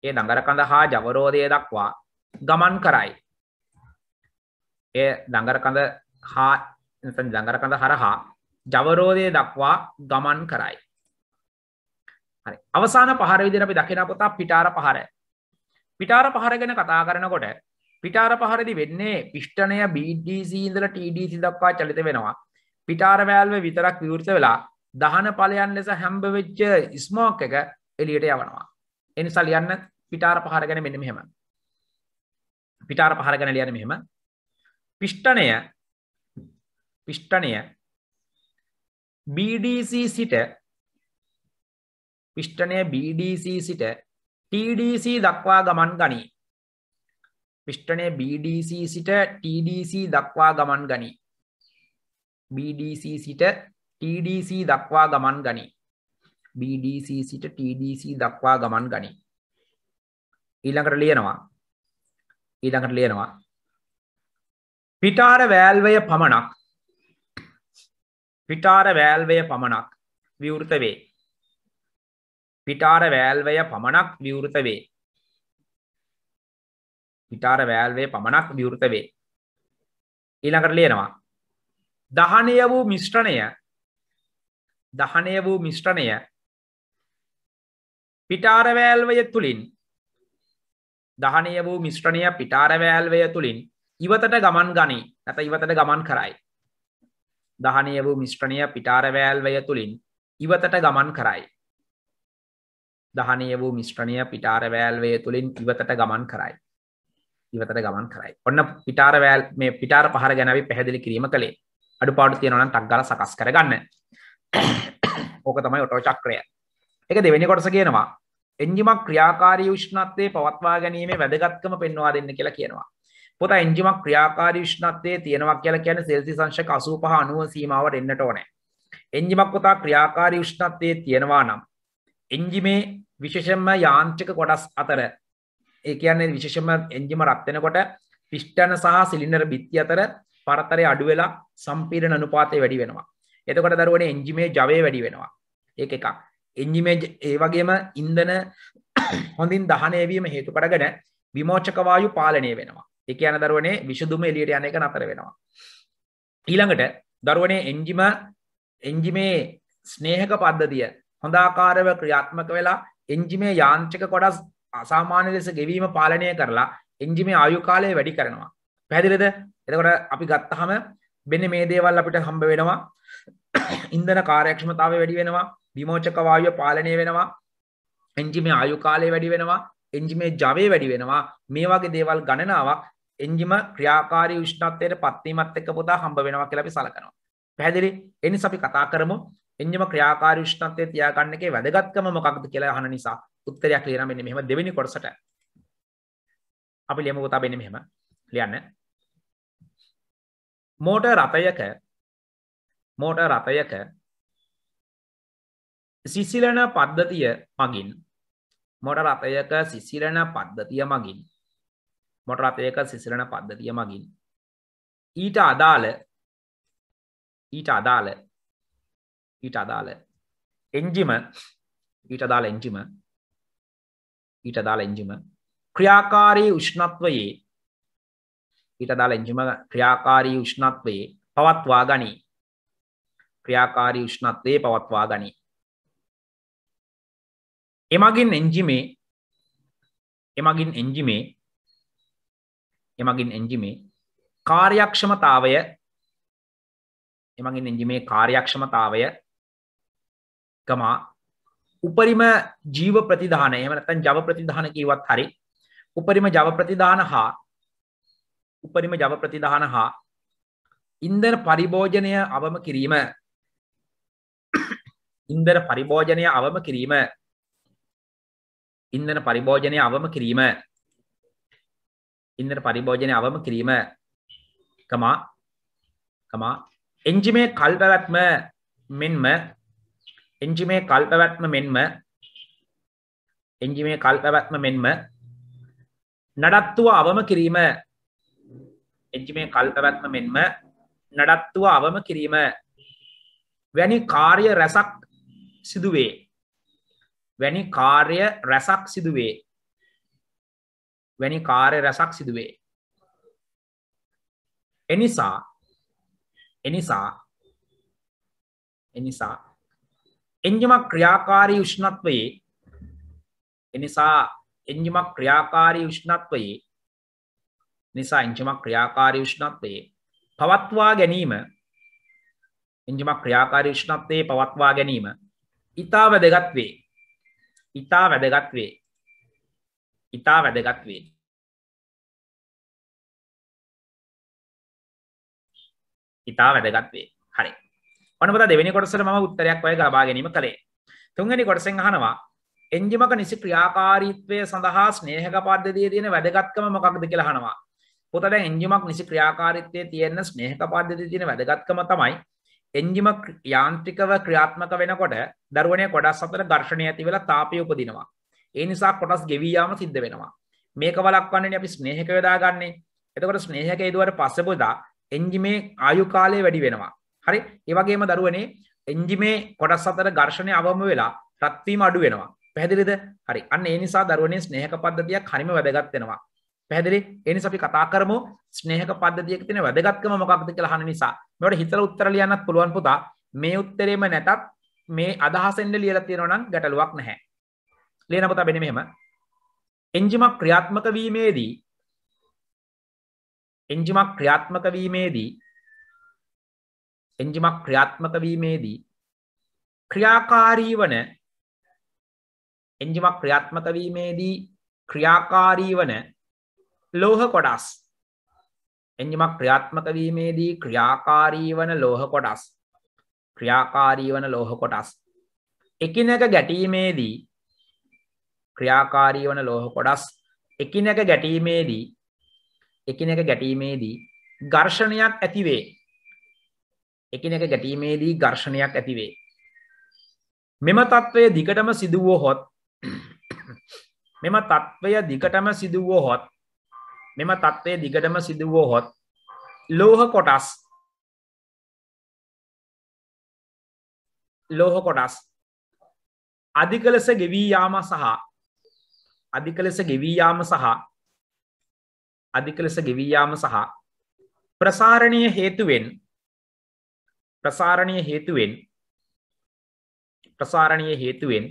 Speaker 1: ඒ දඟර කඳ හා ජවරෝධය දක්වා ගමන් කරයි ඒ දඟර කඳ හා දඟර කඳ හරහා ජවරෝධය දක්වා ගමන් කරයි හරි අවසාන පහර විදිහට අපි දකින පුතා පිටාර පහර පිටාර පහර ගැන කතා කරනකොට පිටාර පහරදි වෙන්නේ පිෂ්ටනය BDC ඉඳල TDC දක්වා චලිත වෙනවා. පිටාර වෑල්ව විතරක් විවෘත වෙලා දහන පලයන් ලෙස හැම්බවෙච්ච ස්මෝක් එක එලියට යවනවා. එනිසා ලියන්න පිටාර පහර ගැන මෙන්න මෙහෙම. පිටාර පහර ගැන ලියන්න මෙහෙම. පිෂ්ටනය පිෂ්ටනය BDC සිට පිෂ්ටනය BDC සිට TDC දක්වා ගමන් ගනී පිෂ්ටනය BDC සිට TDC දක්වා ගමන් ගනි BDC සිට TDC දක්වා ගමන් ගනි BDC සිට TDC දක්වා ගමන් ගනි ඊළඟට ලියනවා ඊළඟට ලියනවා පිටාර වෑල්වය පමණක් පිටාර වෑල්වය පමණක් විවෘත වේ පිටාර වෑල්වය පමණක් විවෘත වේ පිටාර වෑල්වේ පමණක් විවෘත වේ. ඊළඟට ලියනවා. දහනය වූ මිශ්්‍රණය දහනය වූ මිශ්්‍රණය පිටාරවෑල්වය තුළින් දහනය වූ මිශ්්‍රණය පිටාරවෑල්වය තුළින් ඉවතට ගමන් ගනී නැත ඉවතට ගමන් කරයි. දහනය වූ මිශ්්‍රණය පිටාරවෑල්වය තුළින් ඉවතට ගමන් කරයි. දහනය වූ මිශ්්‍රණය පිටාරවෑල්වය තුළින් ඉවතට ගමන් කරයි. ඉවතට ගමන් කරයි. ඔන්න පිටාර වෑල් මේ පිටාර පහර ගැන අපි පැහැදිලි කිරීම කළේ. අඩුපාඩු තියෙනවා නම් ටක් ගාලා සකස් කරගන්න. ඕක තමයි ඔටෝ චක්‍රය. ඒක දෙවෙනි කොටස කියනවා එන්ජිමක් ක්‍රියාකාරී විෂ්ණත්වය පවත්වා ගැනීමේ වැදගත්කම පෙන්වා දෙන්න කියලා කියනවා. පොත එන්ජිමක් ක්‍රියාකාරී විෂ්ණත්වය තියෙනවා කියලා කියන්නේ සෙල්සියස් අංශක 85 90 සීමාවට එන්නට ඕනේ. එන්ජිමක් පොත ක්‍රියාකාරී විෂ්ණත්වයේ තියෙනවා නම් එන්ජිමේ විශේෂම යාන්ත්‍රික කොටස් අතර ඒ කියන්නේ විශේෂම එන්ජිම රක්තෙනකොට පිෂ්ටන සහ සිලින්ඩර් බිත්ති අතර පරතරය අඩු වෙලා සම්පීඩන අනුපාතය වැඩි වෙනවා. එතකොට දරුවනේ එන්ජිමේ ජවය වැඩි වෙනවා. ඒක එකක්. එන්ජිමේ ඒ වගේම ඉන්ධන හොඳින් දහනය වීම හේතු කරගෙන විමෝචක වායු පාලනය වෙනවා. ඒ කියන්නේ දරුවනේ විෂදුම එළියට යන එක නතර වෙනවා. ඊළඟට දරුවනේ එන්ජිම එන්ජිමේ ස්නේහක පද්ධතිය හොඳ ආකාරව ක්‍රියාත්මක වෙලා එන්ජිමේ යාන්ත්‍රික කොටස් අසාමාන්‍ය ලෙස ගෙවීම පාලනය කරලා එන්ජිමේ ආයු කාලය වැඩි කරනවා. පැදිලද එතකොට අපි ගත්තහම බෙන මේ දේවල් අපිට හම්බ වෙනවා ඉන්දන කාරයක්ක්ෂමතාව වැඩි වෙනවා විමෝචකවාය පාලනය වෙනවා එන්ජිමේ ආයු කාලය වැඩි වෙනවා එන්ජිමේ ජවය වැඩි වෙනවා මේ වගේ දේවල් ගණනාවක් එන්ජිම ක්‍රියාකාරී විෂ්ණත්වයට පත්වීමත් එක්ක පුතා හම්බ වෙනවා කියලා අපි සලකනවා පැහැදිලි එනිසා අපි කතා කරමු එන්ජම ක්‍රියාකාරී උෂ්ණත්වයේ තියාගන්න එකේ වැදගත්කම මොකක්ද කියලා අහන නිසා උත්තරයක් ලියනවා මෙන්න මෙහෙම දෙවෙනි කොටසට අපි ලියමු පුතා මෙන්න මෙහෙම ලියන්න මෝටර් රථයක මෝටර් රථයක සිසිලන පද්ධතිය මගින් මොටර් රථයක සිසිලන පද්ධතිය මගින් මොටර් රථයක සිසිලන පද්ධතිය මගින් ඊට අදාළ ඊට අදාළ ඊට අදාළ එන්ජිම ඊට අදාළ එන්ජිම ඊට අදාළ එන්ජිම ක්‍රියාකාරී උෂ්ණත්වයේ ඊට අදාළ එන්ජිම ක්‍රියාකාරී උෂ්ණත්වයේ පවත්වා ගනී ක්‍රියාකාරී උෂ්ණත්වයේ පවත්වා ගනී එමගින් එන්ජිමේ එමගින් එන්ජිමේ එමගින් එන්ජිමේ කාර්යක්ෂමතාවය එමගින් එන්ජිමේ කාර්යක්ෂමතාවය ගමා උපරිම ජීව ප්‍රතිධානය එමනතන් ජව ප්‍රතිධාන කීවත් හරි උපරිම ජව ප්‍රතිධාන හා උපරිම ජව ප්‍රතිධාන හා ඉන්දන පරිභෝජනය අවම කිරීම ඉන්දන පරිභෝජනය අවම කිරීම ඉන්දන පරිභෝජනය අවම කිරීම ඉන්දන පරිභෝජනය අවම කිරීම කමා කමා එන්ජිමේ කල්පවැත්ම මෙන්ම එන්ජිමේ කල්පවැත්ම මෙන්ම එන්ජිමේ කල්පවැත්ම මෙන්ම නඩත්තුව අවම කිරීම එන්ජිමේ කල්පවැත්ම මෙන්ම නඩත්තුව අවම කිරීම වැනි කාර්ය රැසක් සිදුවේ වැනි කාර්ය රැසක් සිදුවේ වැනි කාර්ය රැසක් සිදුවේ එනිසා එනිසා එනිසා එන්ජමක් ක්‍රියාකාරී උෂ්ණත්වයේ එනිසා එන්ජමක් ක්‍රියාකාරී උෂ්ණත්වයේ නිසා එන්ජමක් ක්‍රියාකාරී උෂ්ණත්වයේ පවත්වා ගැනීම එන්ජමක් ක්‍රියාකාරී උෂ්ණත්වයේ පවත්වා ගැනීම ඉතා වැදගත් වේ ඉතා වැදගත් වේ
Speaker 2: ඉතා වැදගත් වේ
Speaker 1: ඉතා වැදගත්වේ හරි අනප දෙවනි කොටසට ම උත්තරයක් වය ලබා ගැනීම කළේ තුන්ගනි කොටසෙන් හනවා එන්ජිමක නිසි ක්‍රියාකාරීත්වය සඳහා ස්නේහක පද්ධතිය තියෙන වැදගත්කම මොකක්ද කියලා හනවා පොතට එන්ජිමක් නිසි ක්‍රියාකාරිත්වය තියෙන ස්නේහක පද්ධති තියෙන වැදගත්කම තමයි එන්ජිම යාන්ත්‍රිකව ක්‍රියාත්මක වෙනකොට දරුවනය කොඩස් සතර දර්ශනය ඇති වෙලා තාපය උපදිනවා ඒ නිසා කොටස් ගෙවීයාම සිද්ධ වෙනවා මේක වලක් වන්නේ අපි ස්නේහක යොදාගන්නේ එතකොට ස්නේහක ඉදුවට පස්සබොදා එන්ජිමේ ආයු කාලය වැඩි වෙනවා හරි ඒවගේම දරුවනේ එන්ජිමේ කොටස් අතර ගර්ශණය අවම වෙලා රත්වීම අඩු වෙනවා පැදිරිද හරි අන්න ඒ නිසා දරුවනේ ස්නේහක පද්ධතියක් හරිම වැදගත්වෙනවා පැදිරි එනි අපි කතා කරමු ස්නේහක පද්ධතියක් තින වැදගත්කම මොකක්ද කියලා හන නිසා මෙට හිතල උත්තර ලියන්නත් පුළුවන් පුතා මේ උත්තරේම නැතත් මේ අදහසෙන්ට ලියල තියෙනවනම් ගැටලුවක් නැහැ ලේනපතා බෙන මෙහෙම එන්ජිමක් ක්‍රියාත්මක වීමේදී එන්ජිමක් ක්‍රියාත්මක වීමේදී එන්ජිමක් ක්‍රියාත්මක වීමේදී ක්‍රියාකාරී වන එන්ජිමක් ක්‍රියාත්මක වීමේදී ක්‍රියාකාරී වන ලෝහ කොටස් එන්ජිමක් ක්‍රියාත්මක වීමේදී ක්‍රියාකාරී වන ලෝහ කොටස් ක්‍රියාකාරී වන ලෝහ කොටස් එකිනෙක ගැටීමේදී ක්‍රියාකාරී වන ලෝහ කොටස් එකිනෙක ගැටීමේදී එකිනෙක ගැටීමේදී ඝර්ෂණයක් ඇතිවේ. එකිනෙක ගැටීමේදී ඝර්ෂණයක් ඇතිවේ. මෙම తත්වය දිගටම සිදුවුවහොත් මෙම తත්වය දිගටම සිදුවුවහොත් මෙම తත්වය දිගටම සිදුවුවහොත්
Speaker 2: ලෝහ කොටස්
Speaker 1: ලෝහ කොටස් අධික ලෙස ගෙවී යාම සහ අධික ලෙස ගෙවී යාම සහ අධික ලෙස ගෙවීයාම සහ ප්‍රසාරණය හේතුවෙන් ප්‍රසාරණය හේතුවෙන් ප්‍රසාරණය හේතුවෙන්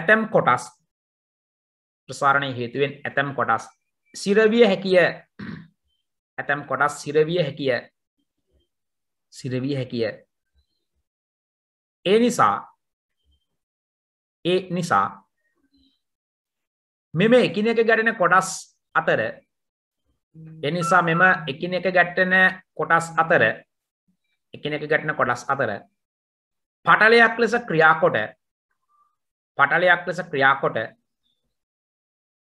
Speaker 1: ඇතැම් කොටස් ප්‍රසාරණය හේතුවෙන් ඇතැම් කොටස් සිරවිය හැකිය ඇතැම් කොටස් සිරවිය හැකිය සිරවිය හැකිය ඒ නිසා ඒ නිසා මෙම එකිනෙක ගැටෙන කොටස් අතර එනිසා මෙම එකින එක ගැට්ටන කොටස් අතර එකින එක ගැටන කොටස් අතර පටලයක් ලෙස ක්‍රියාකොට පටලයක් ලෙස ක්‍රියාකොට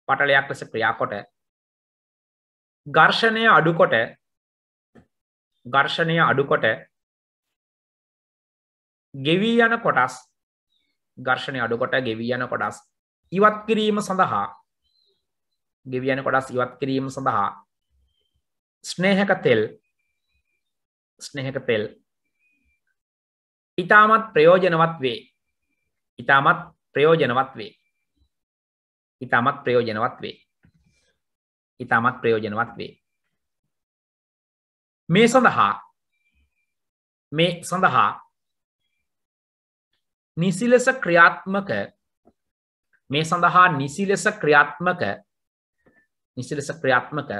Speaker 1: පටලයක් ලෙස ක්‍රියාකොට ඝර්ෂණය අඩුකොට ඝර්ෂණය අඩුකොට ගෙවී යන කොටස් ඝර්ෂණය අඩුකොට ගෙවී යන කොටස් ඉවත් කිරීම සඳහා ගෙවියන කොටස් ඉවත් කිරීම සඳහා ස්නේහක තෙල් ස්නේහක තෙල් ඉතාමත් ප්‍රයෝජනවත් වේ ඉතාමත් ප්‍රයෝජනවත් වේ ඉතාමත් ප්‍රයෝජනවත් වේ ඉතාමත් ප්‍රයෝජනවත් වේ මේ සඳහා මේ සඳහා නිසි ලෙස ක්‍රියාත්මක මේ සඳහා නිසි ලෙස ක්‍රියාත්මක නිසිලෙස ක්‍රියාත්මක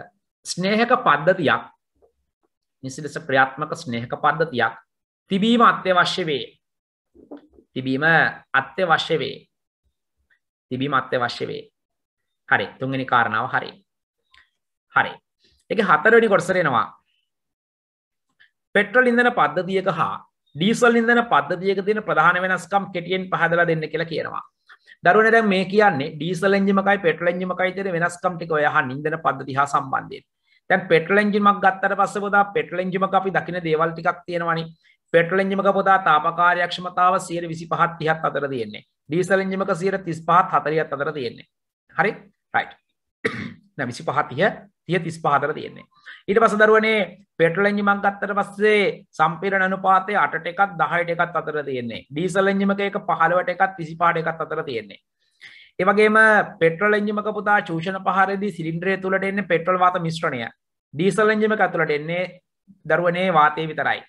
Speaker 1: ස්නේහක පද්ධතියක් නිසිලෙස ක්‍රියාත්මක ස්නේහක පද්ධතියක් තිබීම අත්‍යවශ්‍ය වේ තිබීම අත්‍යවශ්‍ය වේ තිබීම අත්‍යවශ්‍ය වේ හරි තුන්ගනි කාරණාව හරි හරි එක හතරනි කොටසරෙනවා පෙට්‍රල් ඉඳන පද්ධතියක හා ඩීසල් ඉඳන පද්ධතියක තියෙන ප්‍රධාන වෙනස්කම් කෙටියෙන් පහදලා දෙන්න කියලා කියනවා දරුවන දැන් මේ කියන්නේ ඩීසල් එන්ජින් එකයි පෙට්‍රල් එන්ජින් එකයි තියෙන වෙනස්කම් ටික ඔය අහන්න ඉන්ධන පද්ධති හා සම්බන්ධයෙන්. දැන් පෙට්‍රල් එන්ජින් එකක් ගත්තට පස්සේ පොදා පෙට්‍රල් එන්ජින් එකක් අපි දකින දේවල් ටිකක් තියෙනවනේ. පෙට්‍රල් එන්ජින් එක පොදා තාපකාර්යක්ෂමතාව 25 30ක් අතර තියෙන්නේ. ඩීසල් එන්ජින් එක 35 40ක් අතර තියෙන්නේ. හරි? රයිට්. දැන් 25 30 තිය තිස් පහතර තියෙන්නේ. ඊට පස දරුවනේ පෙටලෙන්ජිමක් ගත්තර පස්සේ සම්පිරණ අනුපාතය අට එකත් දහයට එකත් අතර තියෙන්නේ ඩීසල් එංජිමක එක පහලවට එකත් විසි පාට එකත් අතර තියෙන්නේ. ඒවගේම පෙටල් එංජිමක පුතා චූෂණ පහරදි සිරින්ද්‍රය තුළට එන්න පෙටල් වාත මිශ්‍රණය ඩීසල් එංජිමක ඇතුළට එන්නේ දරුවනේ වාතය විතරයි.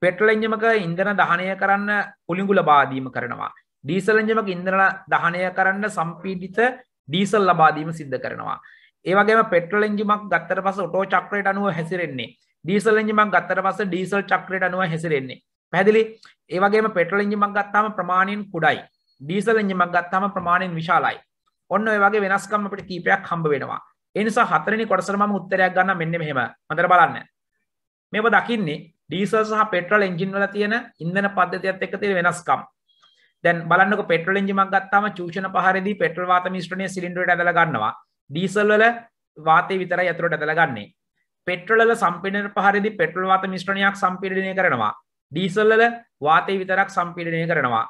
Speaker 1: පෙටල් එංජිමක ඉන්දන දහනය කරන්න පුළිගුල බාදීම කරනවා. ඩීසල් එංජිමක ඉන්දන දහනය කරන්න සම්පීඩිත ඩීසල් ලබාදීම සිද්ධ කරනවා. ඒවගේ පෙට්‍රල් එංජිමක් ගත්තර පස ටෝ චක්‍රයට අනුව හැසිරෙන්නේ ඩීසල් එංජිමක් ගත්තර පස ඩීසල් චක්‍රයට අනුව හැසිරෙන්නේ පැදිලි ඒවගේ පෙට්‍රල් එංජිමක් ගත්තාම ප්‍රමාණයෙන් කුඩයි ඩීසල් එංජිමක් ගත්තාම ප්‍රමාණයෙන් විශාලයි ඔන්න ඒවගේ වෙනස්කම් අපට කීපයක් හම්බ වෙනවා එනිසා හතරනි කොටසරම උත්තරයක් ගන්න මෙන්න මෙහෙම මතර බලන්න මේක දකින්නේ ඩීසල් සහ පෙට්‍රල් එංජින් වල තියෙන ඉන්ධන පද්ධතියත් එක්ක තියෙන වෙනස්කම් දැන් බලන්නක පෙට්‍රල් එංජිමක් ගත්තාම චූෂණ පහරදී පෙට්‍රල් වාත මිශ්‍රණය සිලින්ඩරයට ඇදලා ගන්නවා ඩීසල්වල වාතය විතරයි ඇතුරට ඇදලගන්නේ පෙට්‍රල සම්පිනට පහරිදි පෙට්‍රල් වාත මිශ්‍රණයක් සම්පිරණය කරනවා ඩීසල්ල වාතය විතරක් සම්පිරණය කරනවා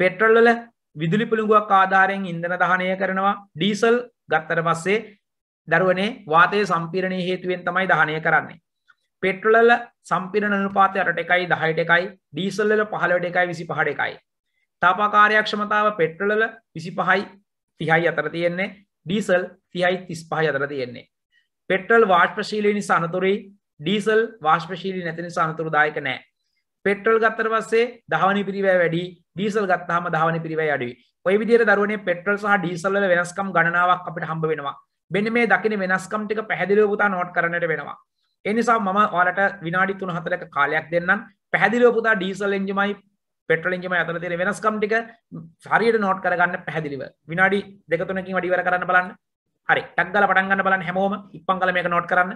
Speaker 1: පෙට්‍රල්ල විදුලි පිළිගුවක් ආධාරයෙන් ඉන්දන දහනය කරනවා ඩීසල් ගත්තර පස්සේ දරුවනේ වාතය සම්පිරණය හේතුවෙන් තමයි දහනය කරන්නේ පෙට්‍රලල සම්පිරණ අනුපාතය අට එකයි දහයට එකයි ඩීසල්ල පහලවට එකයි විසි පහට එකයි තාපාකාරයක්ක්ෂමතාව පෙට්‍රලල විසි පහයි තිහයි අතර තියෙන්නේ ඩීසල් තියයි තිස්පහ අතර තියෙන්නේ. පෙටල් වාශ්පශීලී නිසා අනතුරයි ඩීසල් වාශ්පශීලී නැතිනි සනතුරු දායක නෑ. පෙටල් ගත්තර වස්සේ දහවනි පිරිවෑ වැඩි ඩීසල් ගත්තාම දහවනි පිරිවෑ අඩුයි. ඔය විදිහට දරුවනේ පෙටල් සහ ඩීසල් වල වෙනස්කම් ගණනාවක් අපිට හම්බ වෙනවා. මෙන්න මේ දකින වෙනස්කම් ටික පැහැදිලිව පුතා නෝට් කරන්නට වෙනවා. ඒ නිසා මම ඔයාලට විනාඩි 3-4ක කාලයක් දෙන්නම්. පැහැදිලිව පුතා ඩීසල් එන්ජින්මයි පෙටලින්ගම අතර තිර වෙනස්කම් ටික හරියට නෝට් කරගන්න පැහැදිලිව විනාඩි දෙකතුනකින් වඩිවර කරන්න බලන්න හරි ටක්ගල පටන්ගන්න බලන්න හැමෝම ඉපංගල මේක නෝට් කරන්න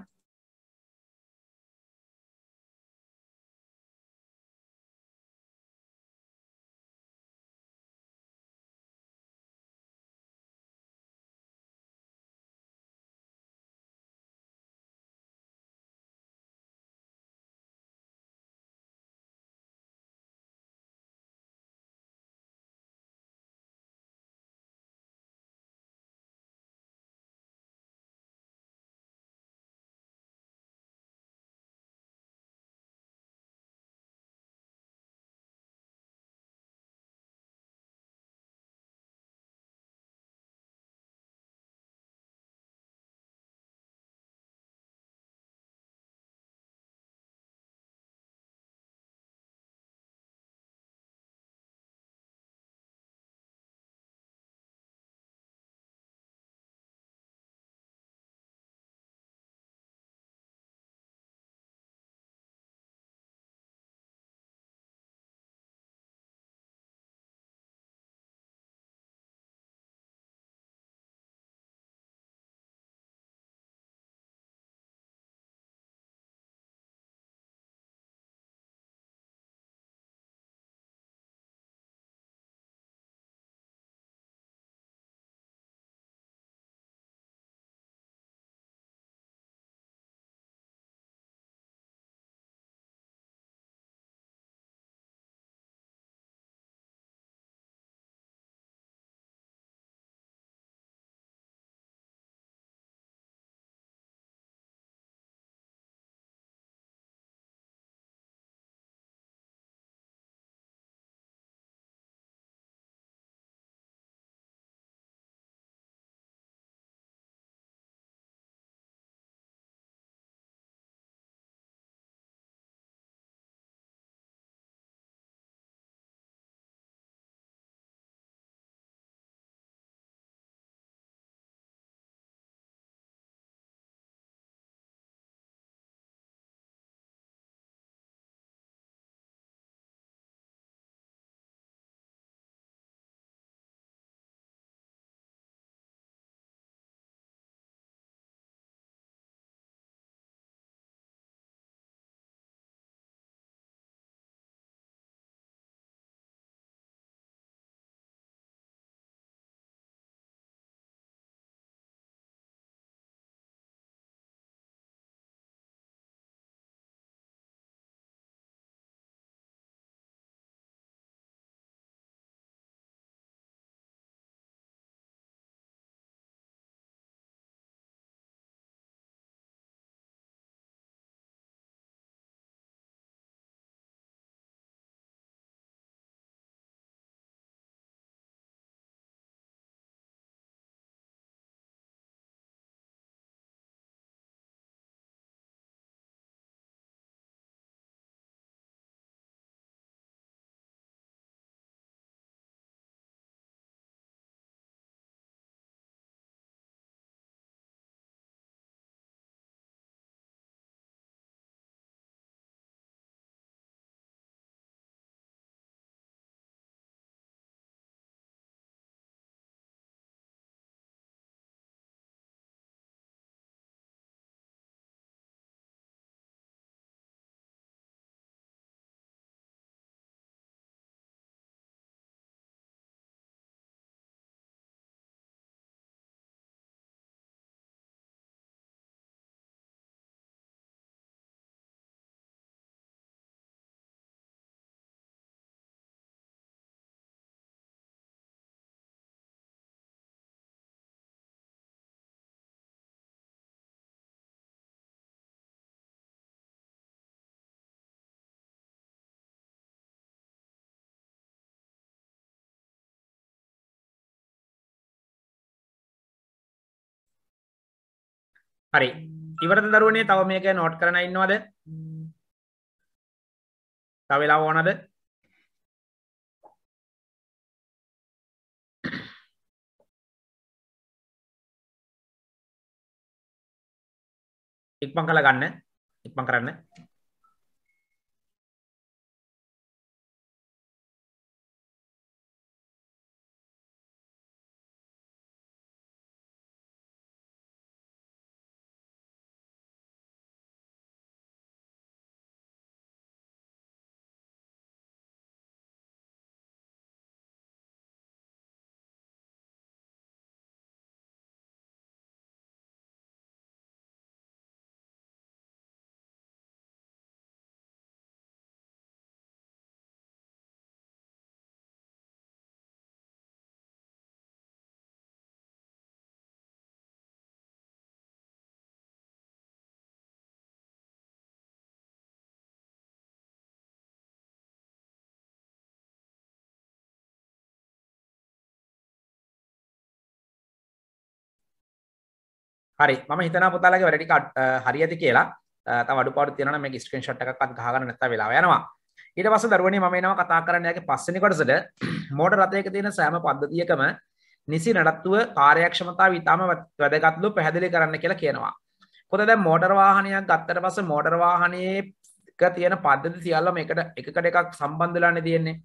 Speaker 2: හරි ඉවරද දරුවනේ තව මේක නෝට් කරන ඉන්නවාද තවෙලා ඕනද ඉක්මං කළ ගන්න ඉක්මං කරන්න
Speaker 1: හරි ම හිතන පුතාලගේ වැඩටි හරි ඇති කියලා තවඩ පට තියන මේ ස්ක්‍රෙන් ෂට් එකක් ගහගන්න නැත වෙලා යනවා ඊට පස දරුවනි මමනවා කතා කරන්නයගේ පස්සනි කොටසට මෝඩ රථයක තියෙන සෑම පද්ධතියකම නිසි නඩත්තුව කාර්යක්ෂමතා විතාම වැදගත්ලු පැහැදිලි කරන්න කියලා කියනවා කොතද මෝටර්වාහනයක් ගත්තට පස මෝටර්වාහනයක තියෙන පද්ධති සියල්ලම එකට එකට එකක් සම්බන්ධලාන්න තියෙන්නේ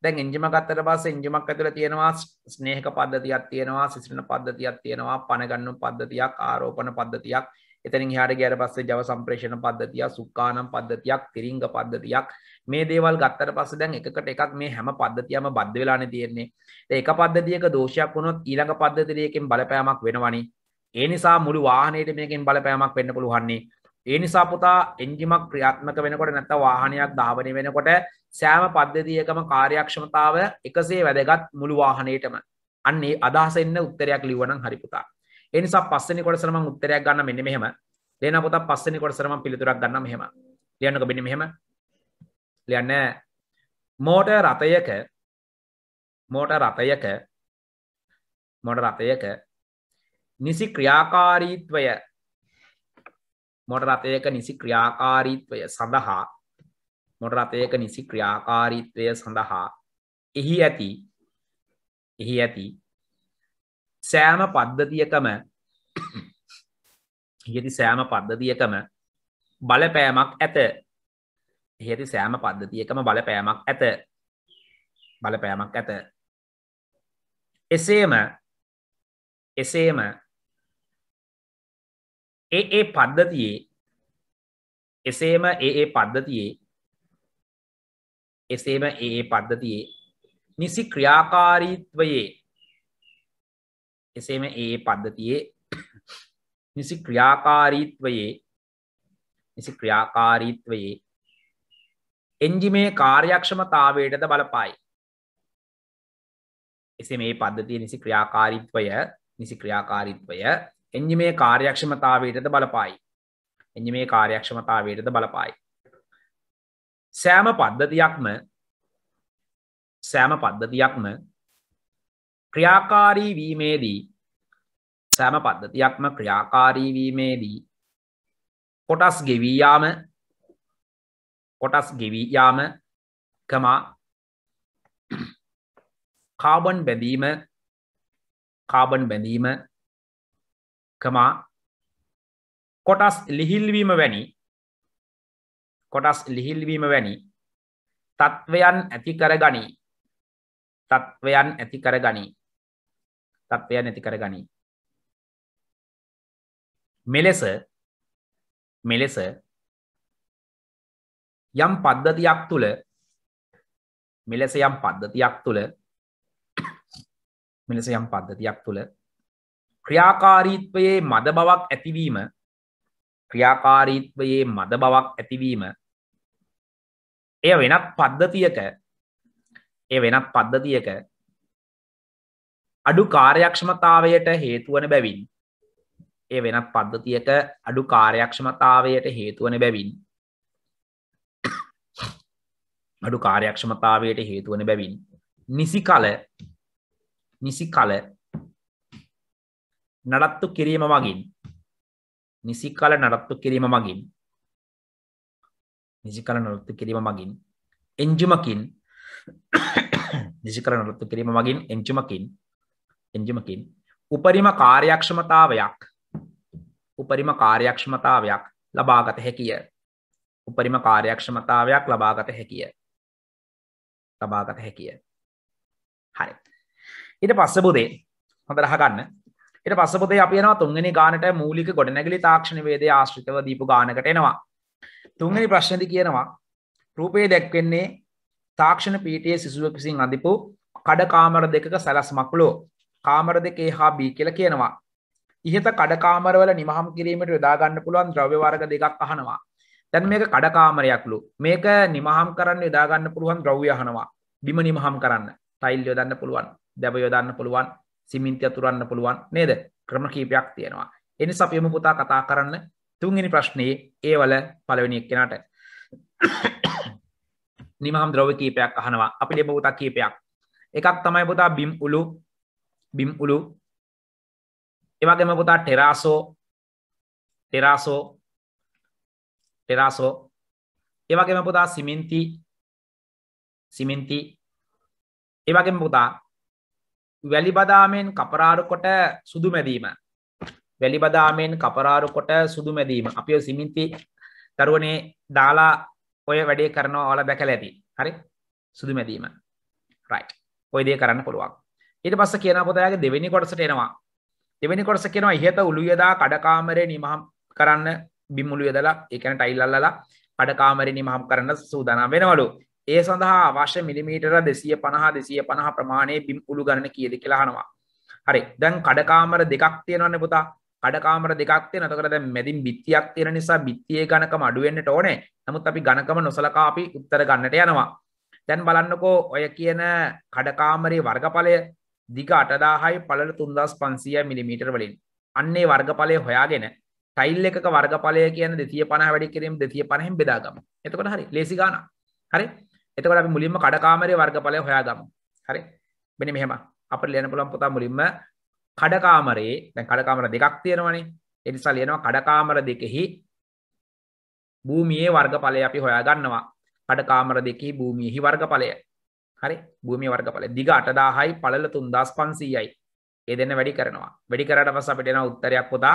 Speaker 1: දැන් එංජිමක් අත්තට පස්ස එංජිමක් ඇතුළ තියෙනවා ස්නේහක පද්ධතියක් තියෙනවා සිසිරන පද්ධතියක් තියෙනවා පණගන්නු පද්ධතියක් ආරෝපන පද්ධතියක් එතනින් හාට ගැර පස්සේ ජව සම්ප්‍රේෂණ පද්ධතිය සුක්කානම් පද්ධතියක් තිරිංග පද්ධතියක් මේ දේවල් ගත්තර පස්ස දැන් එකට එකක් මේ හැම පද්ධතියම බද්ධ වෙලාන තියෙන්නේ ඒක පද්ධතියක දෝෂයක් වුණොත් ඊළඟ පද්ධතිරියකින් බලපෑමක් වෙනවනි ඒ නිසා මුළු වාහනයට මේකින් බලපෑමක් වෙන්න පුළුවන්නේ ඒ නිසා පුතා එන්ජිමක් ක්‍රියාත්මක වෙනකොට නැත්ත වාහනයක් ධාවනය වෙනකොට සෑම පද්ධතියකම කාර්යක්ෂමතාව එකසේ වැදගත් මුළු වාහනයටම අන්නේ අදහස එන්න උත්තරයක් ලිවනම් හරිපුතා. එනිසා පස්සනි කොටසරම උත්තරයක් ගන්න මෙන්න මෙහෙම. ලේන පොත පස්සනි කොටසරම පිළිතුරක් ගන්න මෙහෙම. ලියන්නක මෙන්න මෙහෙම. ලියන්න මෝටර් රථයක මෝටර් රථයක මොටර් රථයක නිසි ක්‍රියාකාරීත්වය මොටර් රථයක නිසි ක්‍රියාකාරීත්වය සඳහා මොටරතයක නිසි ක්‍රියාකාරීත්වය සඳහා එහි ඇති එහි ඇති සෑම පද්ධතියකම ඉහති සෑම පද්ධතියකම බලපෑමක් ඇත ඉහති සෑම පද්ධතියකම බලපෑමක් ඇත බලපෑමක් ඇත එසේම
Speaker 2: එසේම ඒ ඒ පද්ධතියේ
Speaker 1: එසේම ඒ ඒ පද්ධතියේ එසේම ඒ පද්ධතියේ නිසි ක්‍රියාකාරීත්වයේ එසේම ඒ පද්ධතියේ නිසි ක්‍රියාකාරීත්වයේ නිසි ක්‍රියාකාරීත්වයේ එන්ජිමේ කාර්යක්ෂමතාවයටද බලපායි එසේ මේ පද්ධතිය නිසි ක්‍රියාකාරීත්වය නිසි ක්‍රියාකාරීත්වය එන්ජිමේ කාර්යක්ෂමතාවයටද බලපායි එන්ජිමේ කාර්යක්ෂමතාවයටද බලපායි සෑම පද්ධතියක්ම සෑම පද්ධතියක්ම ක්‍රියාකාරී වීමේදී සෑම පද්ධතියක්ම ක්‍රියාකාරී වීමේදී කොටස් ගෙවීයාම කොටස් ගෙවීයාම කමා කාබන් බැඳීම කාබන් බැඳීම කමා කොටස් ලිහිල්වීම වැනි කොටස් ලිහිල්වීම වැනි තත්ත්වයන් ඇති කර ගනී තත්ත්වයන් ඇති කර ගනී තත්ත්වයන් ඇති කර ගනී
Speaker 2: මෙලෙස මෙලෙස
Speaker 1: යම් පද්ධතියක් තුළ මෙලෙස යම් පද්ධතියක් තුළ මෙලෙස යම් පද්ධතියක් තුළ ක්‍රියාකාරීත්වයේ මද බවක් ඇතිවීම ක්‍රියාකාරීත්වයේ මද බවක් ඇතිවීම එය වෙනත් පද්ධතියක ඒ වෙනත් පද්ධතියක අඩු කාර්යක්ෂමතාවයට හේතුවන බැවින් ඒ වෙනත් පද්ධතියක අඩු කාර්යක්ෂමතාවයට හේතුවන බැවින් අඩු කාර්යක්ෂමතාවයට හේතුවන බැවින් නිසි කල නිසි කල නඩත්තු කිරීම මගින් නිසි කල නඩත්තු කිරීම මගින් නිසි කර නොත්තු කිරීම මගින් එන්ජුමකින් නිසි කර නොත්තු කිරීම මගින් එංචුමකින් එංජුමකින් උපරිම කාර්යක්ෂමතාවයක් උපරිම කාර්යක්ෂමතාවයක් ලබාගත හැකිය උපරිම කාර්යක්ෂමතාවයක් ලබාගත හැකිය ලබාගත හැකිය හරි ඉට පස්සබුදේ හොඳ රහගන්න ඉට පස්සබුදේ අපියන තුන්ගනි ගානට මූලික ගොඩනැගලි තාක්ෂණ වේද ආශ්‍රිතව දීපු ගානකට එනවා තුන්වෙනි ප්‍රශ්නදි කියනවා රූපය දැක්වෙන්නේ තාක්ෂණ පීටයේ සිසුවක් විසින් අඳපු කඩ කාමර දෙකක සැලස්මක් ලෝ කාමර දෙකේ හා බී කියලා කියනවා. ඉහත කඩ කාමරවල නිමහම් කිරීමට යොදා ගන්න පුළුවන් ද්‍රව්‍ය වර්ග දෙකක් අහනවා. දැන් මේක කඩ කාමරයක්ලු. මේක නිමහම් කරන්න යොදා ගන්න පුළුවන් ද්‍රව්‍ය අහනවා. බිම නිමහම් කරන්න. ටයිල් යොදන්න පුළුවන්. දැබ යොදන්න පුළුවන්. සිමෙන්ති අතුරන්න පුළුවන්. නේද? ක්‍රම කීපයක් තියෙනවා. එනිසා අපි යමු පුතා කතා කරන්න තුන්ගනි ප්‍රශ්නයේ ඒවල පලවෙනික් කෙනට නිමහම් ද්‍රව කීපයක් අහනවා අපි ලෙබවතා කීපයක් එකක් තමයි පුතා බිම් උලු බිම් උලු එවගේම පුතා ටෙරාසෝ ටෙරාසෝ ටෙරාසෝ එවගේම පුතා සිමෙන්ති සිමෙන්ති එවගේම පුතා වැලි බදාමෙන් කපරාරු කොට සුදු මැදීම වැලිබදාමෙන් කපරාරු කොට සුදු මැදීම අපිෝ සිමින්ති දරුවනේ දාලා ඔය වැඩේ කරනවා ඔල බැකල ඇති හරි සුදු මැදීම රයි ඔයදේ කරන්න පුළුවන් ඊට පස්ස කියන පොතයාගේ දෙවෙනි කොටසට එනවා දෙවෙනි කොටස කියෙනවා ඉහත උළුයදා කඩකාමරය නිමහම් කරන්න බිමුළු යදලා එකන ටයිල්ලල්ලලා අඩකාමරි නිමහම් කරන්න සූදානම් වෙනවලු ඒ සඳහා අවශ්‍ය මිලිමීටර දෙසිය පණහා දෙසිය පණහ ප්‍රමාණය බිම් උළු ගන්න කියද කියලාහනවා හරි දැන් කඩකාමර දෙකක් තියෙනවන්න පුතා කඩකාමර දෙකක් තියෙන. එතකොට දැන් මැදින් බිත්තියක් තියෙන නිසා බිත්තියේ ඝනකම අඩු වෙන්නට ඕනේ. නමුත් අපි ඝනකම නොසලකා අපි උත්තර ගන්නට යනවා. දැන් බලන්නකෝ ඔය කියන කඩකාමරේ වර්ගඵලය දිග 8000යි පළල 3500 mm වලින්. අන්නේ වර්ගඵලය හොයාගෙන ටයිල් එකක වර්ගඵලය කියන 250 වැඩි කිරීම 250න් බෙදාගමු. එතකොට හරි ලේසි ගානක්. හරි? එතකොට අපි මුලින්ම කඩකාමරේ වර්ගඵලය හොයාගමු. හරි? මෙන්න මෙහෙම අපිට ලියන්න පුළුවන් පුතා මුලින්ම කඩකාමරයේ දැන් කඩකාමර දෙකක් තියෙනවනේ ඒ නිසා ලියනවා කඩකාමර දෙකෙහි භූමියේ වර්ගඵලය අපි හොයාගන්නවා කඩකාමර දෙකෙහි භූමියෙහි වර්ගඵලය හරි භූමියේ වර්ගඵලය දිග 8000යි පළල 3500යි ඒ දෙන්න වැඩි කරනවා වැඩි කරාට පස්සේ අපිට එන උත්තරයක් පුතා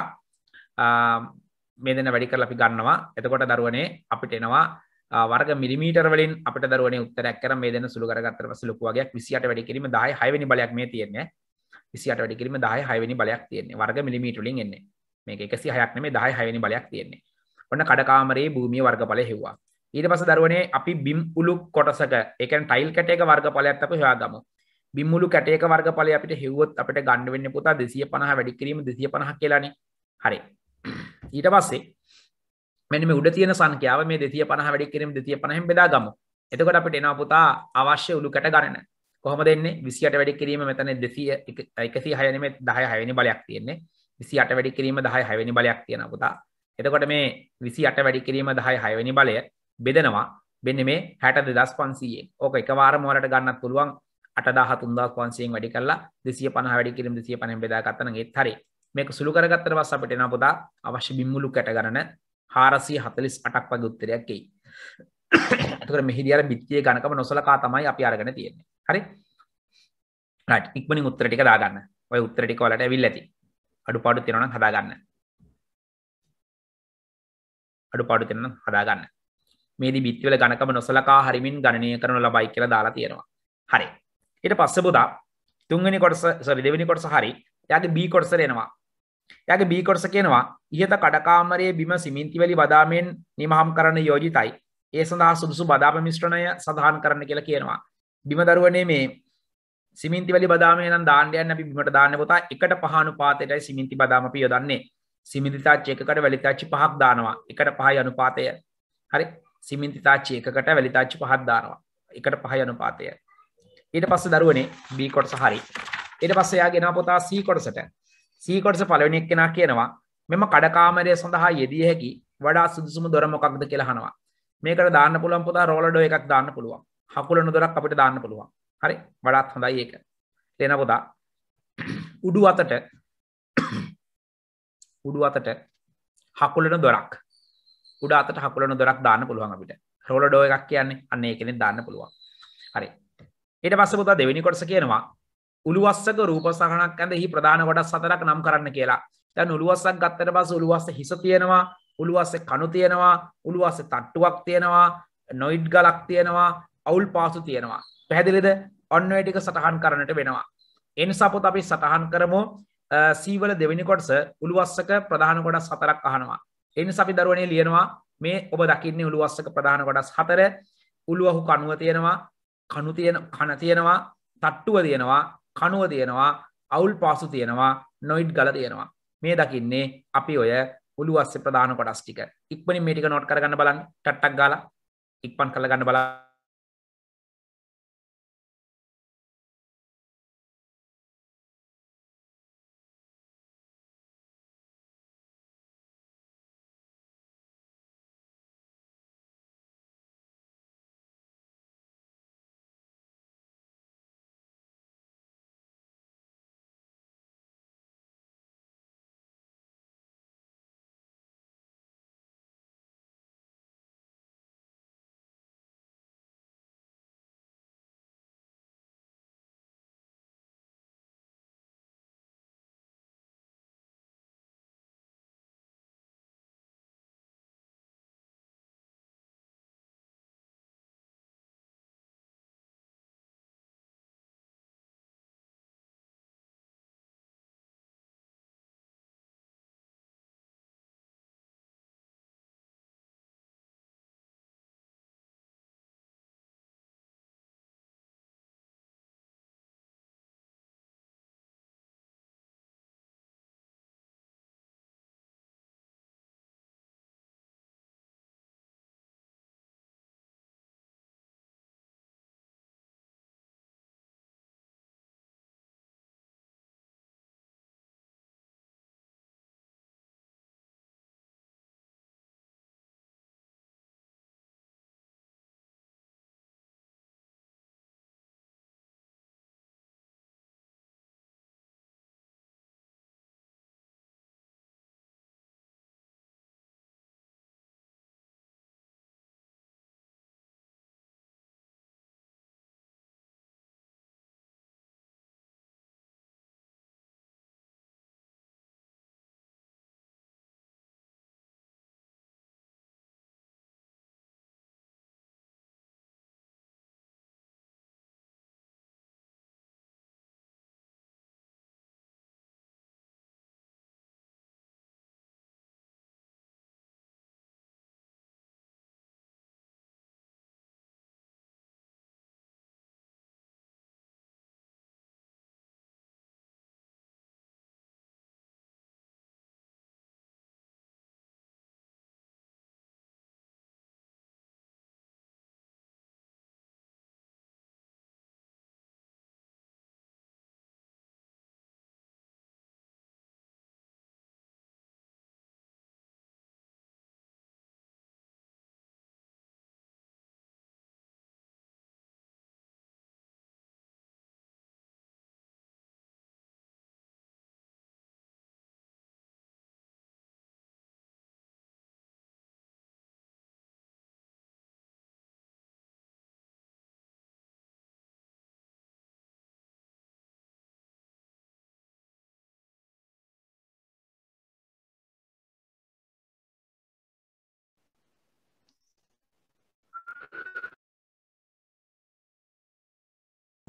Speaker 1: මේ දෙන්න වැඩි කරලා අපි ගන්නවා එතකොට දරුවනේ අපිට එනවා වර්ග මිලිමීටර් වලින් අපිට දරුවනේ උත්තරයක් කරන් මේ දෙන්න සුළු කරගත්තට පස්සේ ලොකු වගයක් 28 වැඩි කිරීම 10 6 වෙනි බලයක් මේ තියෙන්නේ විසිට වැඩිකිරීම දාහ හයවැනි බලයක් තියන්නේ වර්ග මිලිමීටලින් එන්නේ මේ එකසි හයක් නෙේ දාහ හයවැනි බලයක් තියෙන්නේ ඔන්න කඩකාමරේ භූමිය වර්ගඵල හෙව්වා ඊට පස දරුවනේ අපි බිම් උලු කොටසක එකන් ටයිල් කටයක වර්ගඵලයක් අප හයාගම බිම්මුලු කටයක වර්ගඵල අපිට හෙව්වොත් අපට ගණඩ වෙන්න පුතා දෙසිය පනහ වැඩිකිරීම දෙසිය පනහ කියලනේ හරි ඊට පස්සේ මෙනිම උඩ තියෙන සංඛ්‍යාව මේ දෙතිය පනහ වැඩි කිරීම දෙතිය පනහෙන් බෙදා ගමු එතකොට අපිට එනවා පුතා අවශ්‍ය උළු කැට ගණන කොහොම දෙන්නේ විසිට වැඩි කිරීම මෙතන දෙසිය එකසි හයනම දහය හයනි බලයක් තියෙන්නේ විසි අට වැඩි කිරීම දහය හයවැනි බලයක් තියෙන පුතා එතකොට මේ විසි අට වැඩි කිරීම දහය හයවැනි බලය බෙදෙනවා බෙන්න මේ හැට දෙදස් පන්සීයේ ඕක එක වාරමෝලට ගන්නත් පුළුවන් අටදා හතුන්දක් වන්සියෙන් වැඩි කල්ලා දෙසිය පන වැඩි කිරම් දෙසිය පන බෙදාගත්තනගේ හරි මේක සුළු කරගත්තර වස් අපිටෙන පුතා අවශ්‍ය බිම්මුලු කැට ගණන හාරසිය හතලිස් අටක් වගේ උත්තරයක් එයි එතකොට මෙහිදී අර බිත්තියේ ගණකම නොසලකා තමයි අපි අරගෙන තියෙන්නේ හරි රයිට් ඉක්මනින් උත්තර ටික දාගන්න ඔය උත්තර ටික ඔයාලට ඇවිල්ලා ඇති අඩුපාඩු තියෙනවා නම් හදාගන්න අඩුපාඩු තියෙනවා නම් හදාගන්න මේදී බිත්තිවල ඝනකම නොසලකා හරිමින් ගණනය කරනු ලබයි කියලා දාලා තියෙනවා හරි ඊට පස්සේ පුතා තුන්වෙනි කොටස සෝරි දෙවෙනි කොටස හරි එයාගේ B කොටසට එනවා එයාගේ B කොටස කියනවා ඉහත කඩකාමරයේ බිම සිමෙන්ති වැලි බදාමෙන් නිමහම් කරන්න යෝජිතයි ඒ සඳහා සුදුසු බදාම මිශ්‍රණය සඳහන් කරන්න කියලා කියනවා බිමදරුවනේ මේ සිමින්ති වලි බදාමය නම් දාණ්ඩයන් අපි බිමට දාන්න පුතා එකට පහනු පාතයටයි සිමින්ති බදාම අපි යොදන්නේ සිමිතිතාච්චි එකකට වැලිතාච්චි පහක් දානවා එකට පහයි අනුපාතය හරි සිමින්තිතාච්චි එකකට වැලිතාච්චි පහක් දානවා එකට පහයි අනුපාතය ඊට පස්සේ දරුවනේ B කොටස හරි ඊට පස්සේ එයා ගෙනා පුතා C කොටසට C කොටස පළවෙනි එක්කෙනා කියනවා මෙම කඩකාමරය සඳහා යෙදිය හැකි වඩා සුදුසුම දොර මොකක්ද කියලා අහනවා මේකට දාන්න පුළුවන් පුතා රෝලඩෝ එකක් දාන්න පුළුවන් හකුලන දොරක් අපිට දාන්න පුළුවන් හරි වඩාත් හොඳයි ඒක ලෙන පොදා උඩු අතට උඩු අතට හකුලන දොරක් උඩ අතට හකුලන දොරක් දාන්න පුළුවන් අපිට රෝල ඩෝ එකක් කියන්නේ අන්න ඒකෙනෙන් දාන්න පුළුවන් හරි ඊට පස්සේ පුතා දෙවෙනි කොටස කියනවා උළුවස්සක රූප සහනක් ඇඳ එහි ප්‍රධාන කොටස් හතරක් නම් කරන්න කියලා දැන් උළුවස්සක් ගත්තට පස්සේ උළුවස්ස හිස තියෙනවා උළුවස්සේ කණු තියෙනවා උළුවස්සේ තට්ටුවක් තියෙනවා නොයිඩ් ගලක් තියෙනවා අවුල් පාසු තියෙනවා. පැහැදිලිද ඔන්නවැටික සටහන් කරනට වෙනවා. එනිසාපොත් අපි සටහන් කරමු සීවල දෙවැනි කොටස උළුවස්සක ප්‍රධාන කොටස් හතරක් අහනවා. එනි සපි දරුවනේ ලියනවා මේ ඔබ දකින්නේ උළුවස්සක ප්‍රධාන කොටස් හතර උළුවහු කනුව තියෙනවා කණු තියෙන කන තියෙනවා තට්ටුව තියෙනවා කනුව තියෙනවා අවුල් පාසු තියෙනවා නොයිඩ් ගල තියෙනවා. මේ දකින්නේ අපි ඔය උළුවස්සේ ප්‍රධාන කොටස් ටික. ඉක්මනින් මේ ටික නෝට් කරගන්න බලන්න. ටට්ටක් ගාලා ඉක්මන් කරලා ගන්න බලන්න.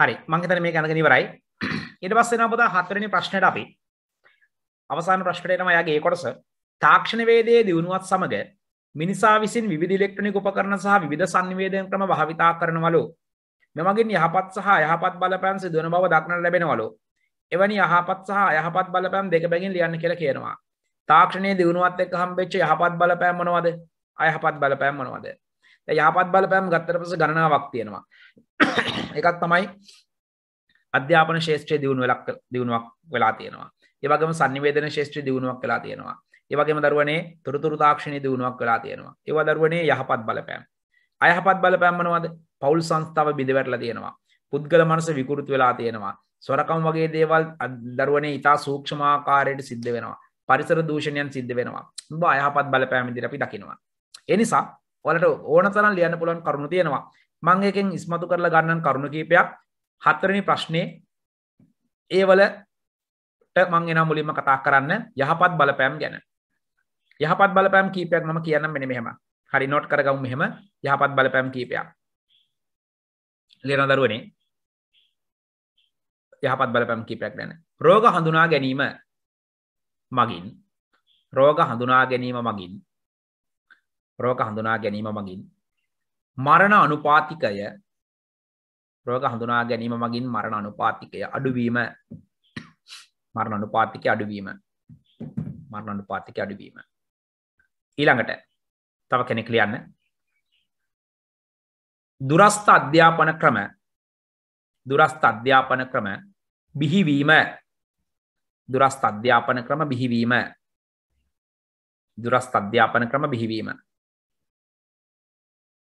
Speaker 1: හරි මං හිතන්නේ මේක අඳගෙන ඉවරයි. ඊට පස්සේ නම් පුතා හතරවෙනි ප්‍රශ්නෙට අපි අවසාන ප්‍රශ්නෙට එනවා යාගේ ඒ කොටස තාක්ෂණවේදයේ දියුණුවත් සමග මිනිසා විසින් විවිධ ඉලෙක්ට්‍රොනික උපකරණ සහ විවිධ සංනිවේදන ක්‍රම භාවිතා කරනවලු. මෙමගින් යහපත් සහ යහපත් බලපෑම් සිදුවන බව දක්නට ලැබෙනවලු. එවැනි යහපත් සහ යහපත් බලපෑම් දෙක බැගින් ලියන්න කියලා කියනවා. තාක්ෂණයේ දියුණුවත් එක්ක හම්බෙච්ච යහපත් බලපෑම් මොනවද? අයහපත් බලපෑම් මොනවද? යාපත් බලපෑම් ගත්තර පස ගණනාවක් තියෙනවා එකත් තමයි අධ්‍යාපන ශේෂත්‍රය දියුණු වෙලක් දියුණුවක් වෙලා තියෙනවා ඒවගේම සනිවේදන ශේෂත්‍රී දියුණුවක් කලා තියෙනවා ඒවගේම දරුවනේ තුරතුරු තාක්ෂණය දියුණුවක් කලා තියෙනවා ඒව දරුවනේ යහපත් බලපෑම් අයහපත් බලපෑම්මනවද පවුල් සංස්ථාව බිඳවැටල තියෙනවා පුද්ගල මනස විකෘත් වෙලා තියෙනවා සොරකම් වගේ දේවල් දරුවනේ ඉතා සූක්ෂමාකාරයට සිද්ධ වෙනවා පරිසර දූෂණයන් සිද්ධ වෙනවා බ අයහපත් බලපෑමිදිර අපි දකිනවා එනිසා ඔලට ඕන තරන් ලියන්න පුළන් කරුණු තියෙනවා මං එකෙන් ඉස්මතු කරලා ගන්නන් කරුණු කීපයක් හතරනි ප්‍රශ්නය ඒවලට මං එනම් මුලින්ම කතා කරන්න යහපත් බලපෑම් ගැන යහපත් බලපෑම් කීපයක් මම කියන්න මෙන මෙහෙම හරි නොට් කරගම් මෙහෙම යහපත් බලපෑම් කීපයක් ලියනදරුවනේ යහපත් බලපෑම් කීපයක් ගැන රෝග හඳුනා ගැනීම මගින් රෝග හඳුනා ගැනීම මගින් රෝග හඳුනා ගැනීම මගින් මරණ අනුපාතිකය රෝග හඳුනා ගැනීම මගින් මරණ අනුපාතිකය අඩුවීම මරණ අනුපාතිකය අඩුවීම මරණ අනුපාතිකය අඩුවීම ඊළඟට තව කෙනෙක් ලියන්න දුරස්ථ අධ්‍යාපන ක්‍රම දුරස්ථ අධ්‍යාපන ක්‍රම බිහිවීම දුරස්ථ අධ්‍යාපන ක්‍රම බිහිවීම දුරස්ථ අධ්‍යාපන ක්‍රම බිහිවීම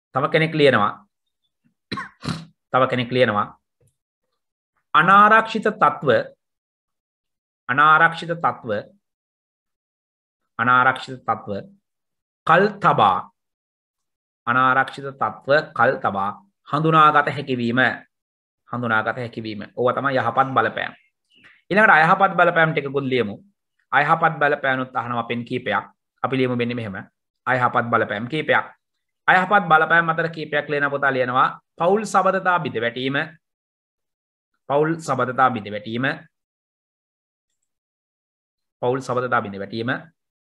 Speaker 1: තව කෙනෙක් ලියනවා තව කෙනෙක් ලියනවා අනාරක්ෂිත තත්ත්ව අනාරක්ෂිත තත්ත්ව අනාරක්ෂිත තත්ත්ව කල් තබා අනාරක්ෂිත තත්ත්ව කල් තබා හඳුනාගත හැකිවීම හඳුනාගත හැකිවීම ඕව තම යහපත් බලපෑම් ඉළඟට අයහපත් බලපෑම් ටිකුත් ලියමු අයහපත් බලපෑනුත් අහනව පෙන් කීපයක් අපි ලියමු මෙන්න මෙහෙම අයහපත් බලපෑම් කීපයක් අයහපත් බලපෑ මතර කීපයක් ලේන පොතා ලියනවා පවුල් සබඳතා බිඳ වැටීම පවුල් සබඳතා බිඳ වැටීම පවුල් සබඳතා බිඳ වැටීම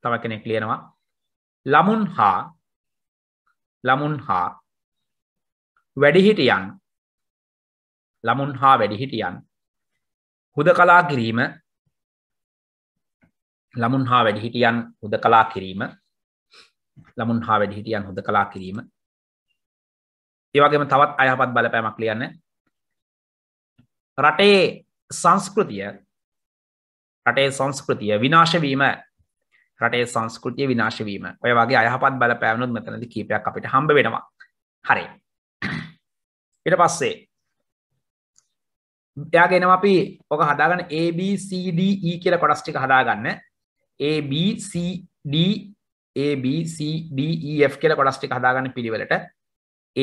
Speaker 1: තම කෙනෙක් ලියනවා ළමුන් හා ළමුන් හා වැඩිහිටියන් ළමුන් හා වැඩිහිටියන් හුද කලා කිරීම ළමුන් හා වැඩිහිටියන් හුද කලා කිරීම ළමුන් හා වැඩි හිටියන් හොඳ කලා කිරීම ඒවගේම තවත් අයහපත් බලපෑමක් ලියන්න රටේ සංස්කෘතිය රටේ සංස්කෘතිය විනාශවීම රටේ සංස්කෘතිය විනාශවීම ඔය වගේ අයහපත් බලපෑමනුත් මෙතනද කීපයක් අපිට හම්බ වෙනවා හරි ඉට පස්සේ යාගෙනම අපි ඕක හදාගන්න ABCDE කියල කොටස්ටික හදාගන්න ABCDE ABCDEF කියල කොටස්ටි හදාගන්න පිළිවෙලට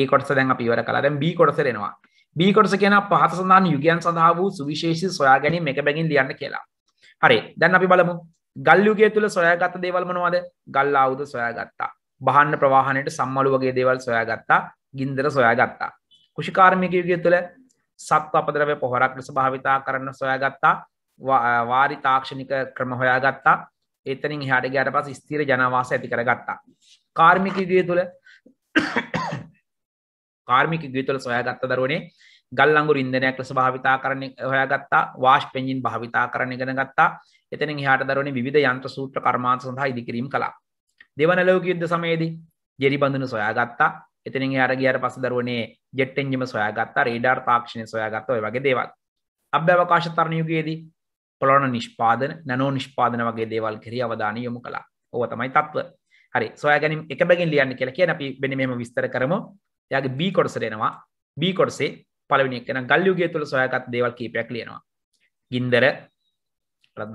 Speaker 1: ඒ කොටස දැන් අපිවර කලාදැම් B කොටසරෙනවා B කොටස කියන පහත සඳහන් යුගයන් සඳහා වූ සුවිශේෂි සොයා ගැනීම එක බැගින් ලියන්න කියලා හරි දැන් අපි බලමු ගල්යුගේ තුළ සොයාගත්ත දේවල්මනවාද ගල් අවුද සොයාගත්තා බහන්න ප්‍රවාහණයට සම්මලු වගේ දේවල් සොයාගත්තා ගින්දර සොයාගත්තා කෘෂිකාර්මික යුගය තුළ සත්ව අපදරව පොහොරක් ලෙස භාවිතා කරන්න සොයාගත්තා වාරි තාක්ෂණික ක්‍රම හොයාගත්තා එතනින් එහාට ගියාට පස්සේ ස්ථිර ජනවාස ඇති කරගත්තා. කාර්මික යුගය තුල කාර්මික යුගය තුල සොයාගත්ත දරුවනේ ගල් අඟුරු ඉන්ධනයක් ලෙස භාවිතා කරන්න හොයාගත්තා. වාෂ්ප එන්ජින් භාවිතා කරන්න ඉගෙන ගත්තා. එතනින් එහාට දරුවනේ විවිධ යන්ත්‍ර සූත්‍ර කර්මාන්ත සඳහා ඉදිකිරීම කළා. දෙවන ලෝක යුද්ධ සමයේදී ජෙරි බඳුන සොයාගත්තා. එතනින් එහාට ගියාට පස්සේ දරුවනේ ජෙට් එන්ජිම සොයාගත්තා. රේඩාර් තාක්ෂණය සොයාගත්තා. ඔය වගේ දේවල්. අභ්‍යවකාශ තරණ යුගයේදී පොළොන නිෂ්පාදන නැනෝ නිෂ්පාදන වගේ දේවල් කෙරි අවධාන යොමු කලා ඕව තමයි තත්ව හරි සොයා ගැනීම එක බැගින් ලියන්න කියලා කියන අපි බෙනමම විස්තර කරම යාගේ බී කොටසරෙනවා බී කොටසේ පලවිනි කෙන ගල්ලියුගේ තුළ සොයකත් දේවල් කීපයක් ලියනවා ගින්දර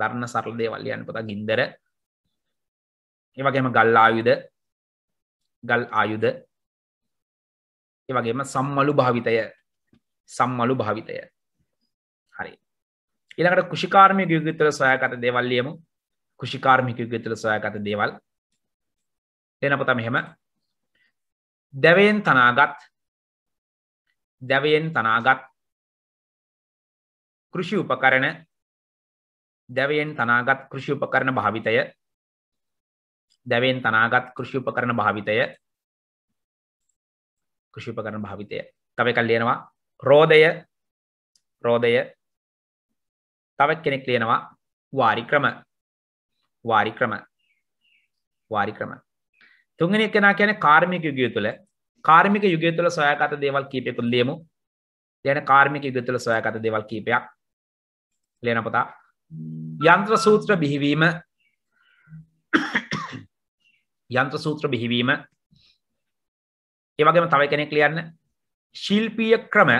Speaker 1: දරන්න සරල දේවල් ලියන්න පොත ගින්දර ඒවගේම ගල් ආයුද ගල් ආයුද ඒවගේම සම්මලු භාවිතය සම්මලු භාවිතය ඉළඟට කෘෂිකාර්මික යුගතර සොයකට දෙවල්ලියමු කෘෂිකාර්මික යුගතර සොයකට දේවල් එනපොතම එහෙම දැවයෙන් තනාගත් දැවයෙන් තනාගත් කෘෂි උපකරණ දැවයෙන් තනාගත් කෘෂි උපකරණ භාවිතය දැවෙන් තනාගත් කෘෂි උපකරණ භාවිතය කෘෂි උපකරණ භාවිතය තව එකක් ලියනවා රෝදය රෝදය තවත් කෙනෙක් ලියනවා වාරික්‍රම වාරික්‍රම වාරික්‍රම තුන්වෙනි කෙනා කියන්නේ කාර්මික යුගය තුළ කාර්මික යුගය තුළ සොයාගත දේවල් කීපයකුත් ලියමු ලියන කාර්මික යුගය තුළ සොයාගත දේවල් කීපයක් ලියන පුතා යන්ත්‍ර සූත්‍ර බිහිවීම යන්ත්‍ර සූත්‍ර බිහිවීම ඒ වගේම තව කෙනෙක් ලියන්න ශිල්පීය ක්‍රම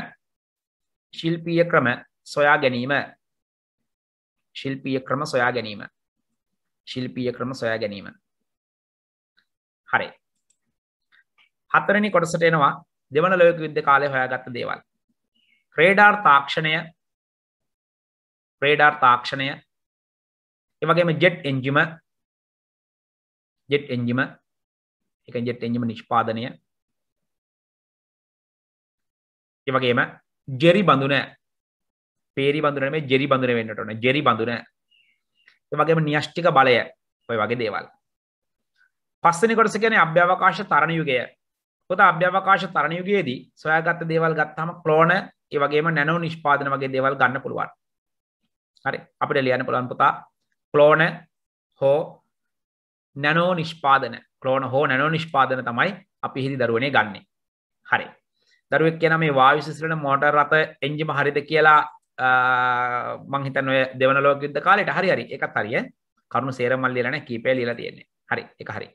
Speaker 1: ශිල්පීය ක්‍රම සොයා ගැනීම ශිල්පීය ක්‍රම සොයා ගැනීම ශිල්පීය ක්‍රම සොයා ගැනීම හරි හතරනි කොටසට එනවා දෙවන ලෝක විද්ධ කාලය හොයාගත්ත දේවල් ක්‍රේඩාර් තාක්ෂණය ප්‍රේඩාර් තාක්ෂණය එවගේම ජෙට් එන්ජිම
Speaker 2: ජෙට් එන්ජිම එක ජෙට් එන්ජිම නිෂ්පාදනය
Speaker 1: එවගේම ජෙරි බඳුන පේරි බඳුන මේ ජෙරි බඳුන වෙන්නට ඕන ජෙරි බඳුන එමගේම න්‍යෂ්ටික බලය ඔය වගේ දේවල් පස්සනි කොටස කියන අභ්‍යවකාශ තරණයුගය පොත අභ්‍යවකාශ තරණයුගයේදී සොයාගත්ත දේවල් ගත්තම කලෝන ඒවගේම නැනෝ නිෂ්පාදන වගේ දේවල් ගන්න පුළුවන් හරි අපිට ලියන්න පුළුවන් පුතා කලෝන හෝ නැනෝ නිෂ්පාදන කලෝන හෝ නැනෝ නිෂ්පාදන තමයි අපි හිදි දරුවනේ ගන්නේ හරි දරුවෙක් කියන මේ වාවිශිසලන මෝටර් රථ එංජිම හරිද කියලා මංහිතන දෙවන ලෝකයුද්ධ කාලට හරි හරි එකත් හරිය කරුණු සේරමල් ලියලන කීපේ ලියලා තියෙන්නේ හරි එක හරි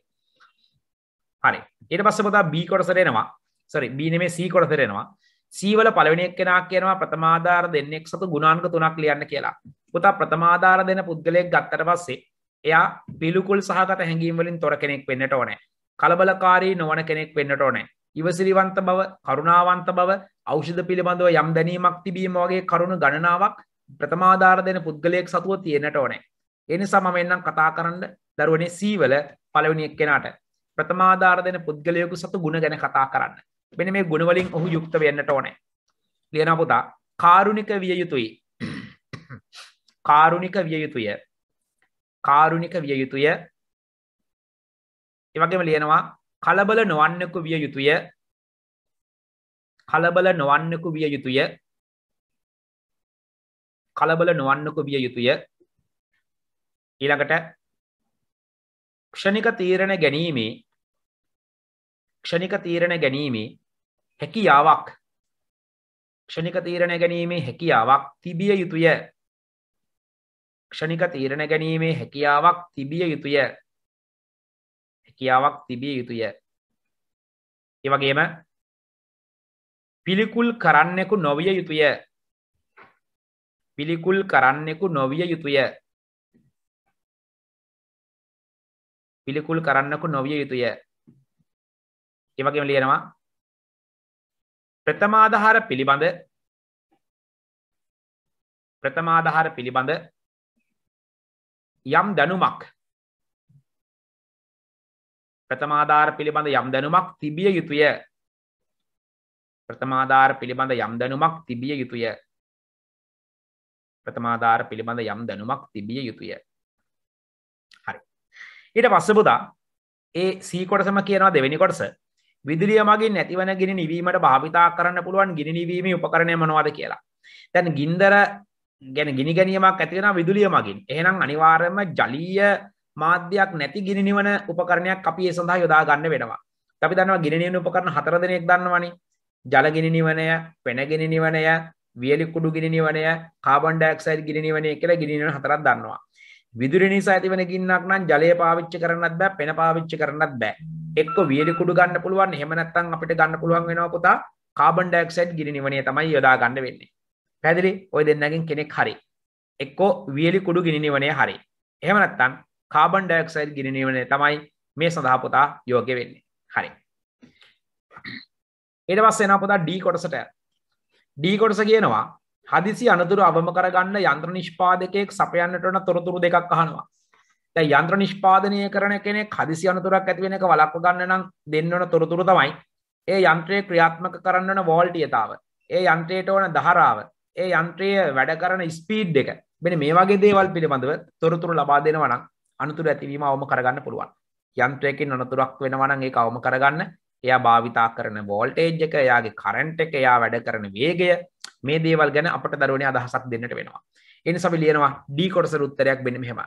Speaker 1: හරි ඊට පස්සේ පුතා B කොටසරෙනවා සරි B නෙමෙයි C කොටසරෙනවා C වල පළවෙනි එක්කෙනා කියනවා ප්‍රථමාධාර දෙන්නෙක් සතු ගුණාංක තුනක් ලියන්න කියලා පුතා ප්‍රථමාධාර දෙන පුද්ගලයෙක් ගත්තට පස්සේ එයා පිළිකුල් සහගත හැඟීම් වලින් තොර කෙනෙක් වෙන්නට ඕනේ කලබලකාරී නොවන කෙනෙක් වෙන්නට ඕනේ ඉවසිරිවන්ත බව කරුණාවන්ත බව ෞෂධ පිළිබඳව යම් දැනීමක් තිබීම වගේ කරුණු ගණනාවක් ප්‍රථමාධාර දෙන පුද්ගලයෙක් සතුව තියෙනට ඕනේ. එනිසා මම එන්නම් කතා කරන්න දරුවනේ සීවල පළවෙනි එක්කෙනාට ප්‍රථමාධාර දෙන පුද්ගලයෙකු සතු ගුණ ගැන කතා කරන්න. මෙන්න මේ ගුණවලින් ඔහු යුක්ත වෙන්නට ඕනේ. ලියනා පුතා කාරුණික විය යුතුයි. කාරුණික විය යුතුය. කාරුණික විය යුතුය. ඒ වගේම ලියනවා කලබල නොවන්නකු විය යුතුය
Speaker 2: කලබල නොවන්නකු විය යුතුය
Speaker 1: කලබල නොවන්නකු විය යුතුය ඊළඟට ක්ෂණික තීරණ ගැනීමේ ක්ෂණික තීරණ ගැනීමේ හැකියාවක් ක්ෂණික තීරණ ගැනීමේ හැකියාවක් තිබිය යුතුය ක්ෂණික තීරණ ගැනීමේ හැකියාවක් තිබිය යුතුය හැකියාවක් තිබිය යුතුය ඒවගේම
Speaker 2: පිළිකුල් කරන්නෙකු නොවිය යුතුය පිළිකුල් කරන්නෙකු නොවිය යුතුය පිළිකුල් කරන්නකු නොවිය යුතුය ඒවගේම ලියනවා ප්‍රථමාදහාර පිළිබඳ ප්‍රථමාදහාර පිළිබඳ යම් දැනුමක්
Speaker 1: ප්‍රථමාධාර පිළිබඳ යම් දැනුමක් තිබිය යුතුය ප්‍රථමාධාර පිළිබඳ යම් දැනුමක් තිබිය යුතුය ප්‍රථමාධාර පිළිබඳ යම් දැනුමක් තිබිය යුතුය හරි ඊට පස්සබුදා ඒ සීකොටසම කියනවා දෙවෙනි කොටස විදුලිය මගින් නැතිවන ගිනි නිවීමට භාවිතා කරන්න පුළුවන් ගිනි නිවීම උපකරණය මොනවද කියලා තැන් ගින්දර ගැන ගිනි ගැනීමක් ඇතිවෙන විදුලිය මගින් එහෙනම් අනිවාර්යම ජලීය මාධ්‍යයක් නැති ගිනිනිවන උපකරණයක් අපි ඒ සඳහා යොදා ගන්න වෙනවා. අපි දන්නවා ගිනිනිවන උපකරණ හතර දෙනෙක් දන්නවනේ. ජල ගිනිනිවනය, පෙන ගිනිනිවනය, වියලි කුඩු ගිනිනිවනය, කාබන් ඩයොක්සයිඩ් ගිනිනිවනය කියලා ගිනිනිවන හතරක් දන්නවා. විදුලි නිසා ඇතිවෙන ගින්නක් නම් ජලය පාවිච්චි කරන්නත් බෑ, පෙන පාවිච්චි කරන්නත් බෑ. එක්ක වියලි කුඩු ගන්න පුළුවන්, එහෙම නැත්නම් අපිට ගන්න පුළුවන් වෙනවා පුතා කාබන් ඩයොක්සයිඩ් ගිනිනිවනය තමයි යොදා ගන්න වෙන්නේ. පැහැදිලි? ওই දෙන්නගෙන් කෙනෙක් හරි. එක්කෝ වියලි කුඩු ගිනිනිවනය හරි. එහෙම නැත්නම් කාබන් ඩයක්සයිල් ගිනිනීමනය තමයි මේ සඳහා පුතා යෝග වෙන්නේ හරි එට පස්සේන පුතා ඩී කොටසට ඩී කොටස කියනවා හදිසි අනතුර අවම කරගන්න යන්ත්‍ර නිෂ්පාදකයෙක් සපයන්නටන තොරතුරු දෙකක් අහනවා යන්ත්‍ර නිෂ්පාදනය කරන කෙනෙ හදිසි අනතුරක් ඇතිවෙන එක වලක්ව ගන්න නම් දෙන්නවන තොරතුරු තමයි ඒ යන්ත්‍රය ක්‍රියාත්මක කරන්නන වෝල්ටියතාව ඒ යන්ත්‍රයට ඕන දහරාව ඒ යන්ත්‍රය වැඩ කරන ස්පීඩ් එක බෙන මේ වගේ දේවල් පිළිබඳව තොරතුරු ලබා දෙනවනම් අනතුර ඇතිවීම අවම කරගන්න පුළුවන් යන්ත්‍රයකින් අනතුරක් වෙනවනන් ඒ අවම කරගන්න එයා භාවිතා කරන වෝල්ටේජ් එක එයාගේ කරන්ට් එක එයා වැඩ කරන වේගය මේ දේවල් ගැන අපට දරුවනේ අදහසක් දෙන්නට වෙනවා එනි සබි ලියනවා ඩී කොටසර උත්තරයක් බෙන මෙහෙම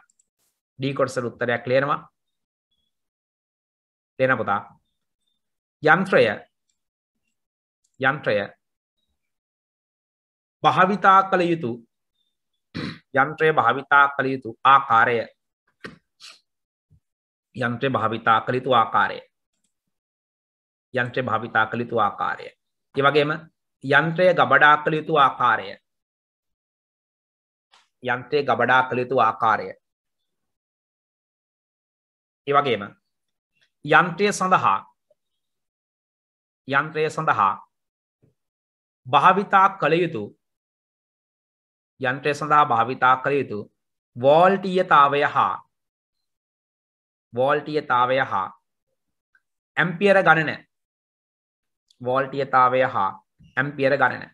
Speaker 1: ඩී කොටසර උත්තරයක් ලියනවා දෙන පුතා යන්ත්‍රය යන්ත්‍රය භාවිතා කළ යුතු යන්ත්‍රය භාවිතා කළ යුතු ආකාරය යන්ත්‍රය භාවිතා කළිතු ආකාරය යන්ත්‍රය භාවිතා කළිතු ආකාරය ඒවගේම යන්ත්‍රය ගබඩා කළයුතු ආකාරය යන්ත්‍රය ගබඩා කළයුතු ආකාරය
Speaker 2: ඒවගේම යන්ත්‍රය සඳහා
Speaker 1: යන්ත්‍රය සඳහා භාවිතා කළයුතු යන්ත්‍රය සඳහා භාවිතා කළයුතු වෝල්ටීයතාවය හා වෝල්ටියතාවය හා ඇම්පියර ගණන වෝල්ටියතාවය හා ඇම්පියර ගණන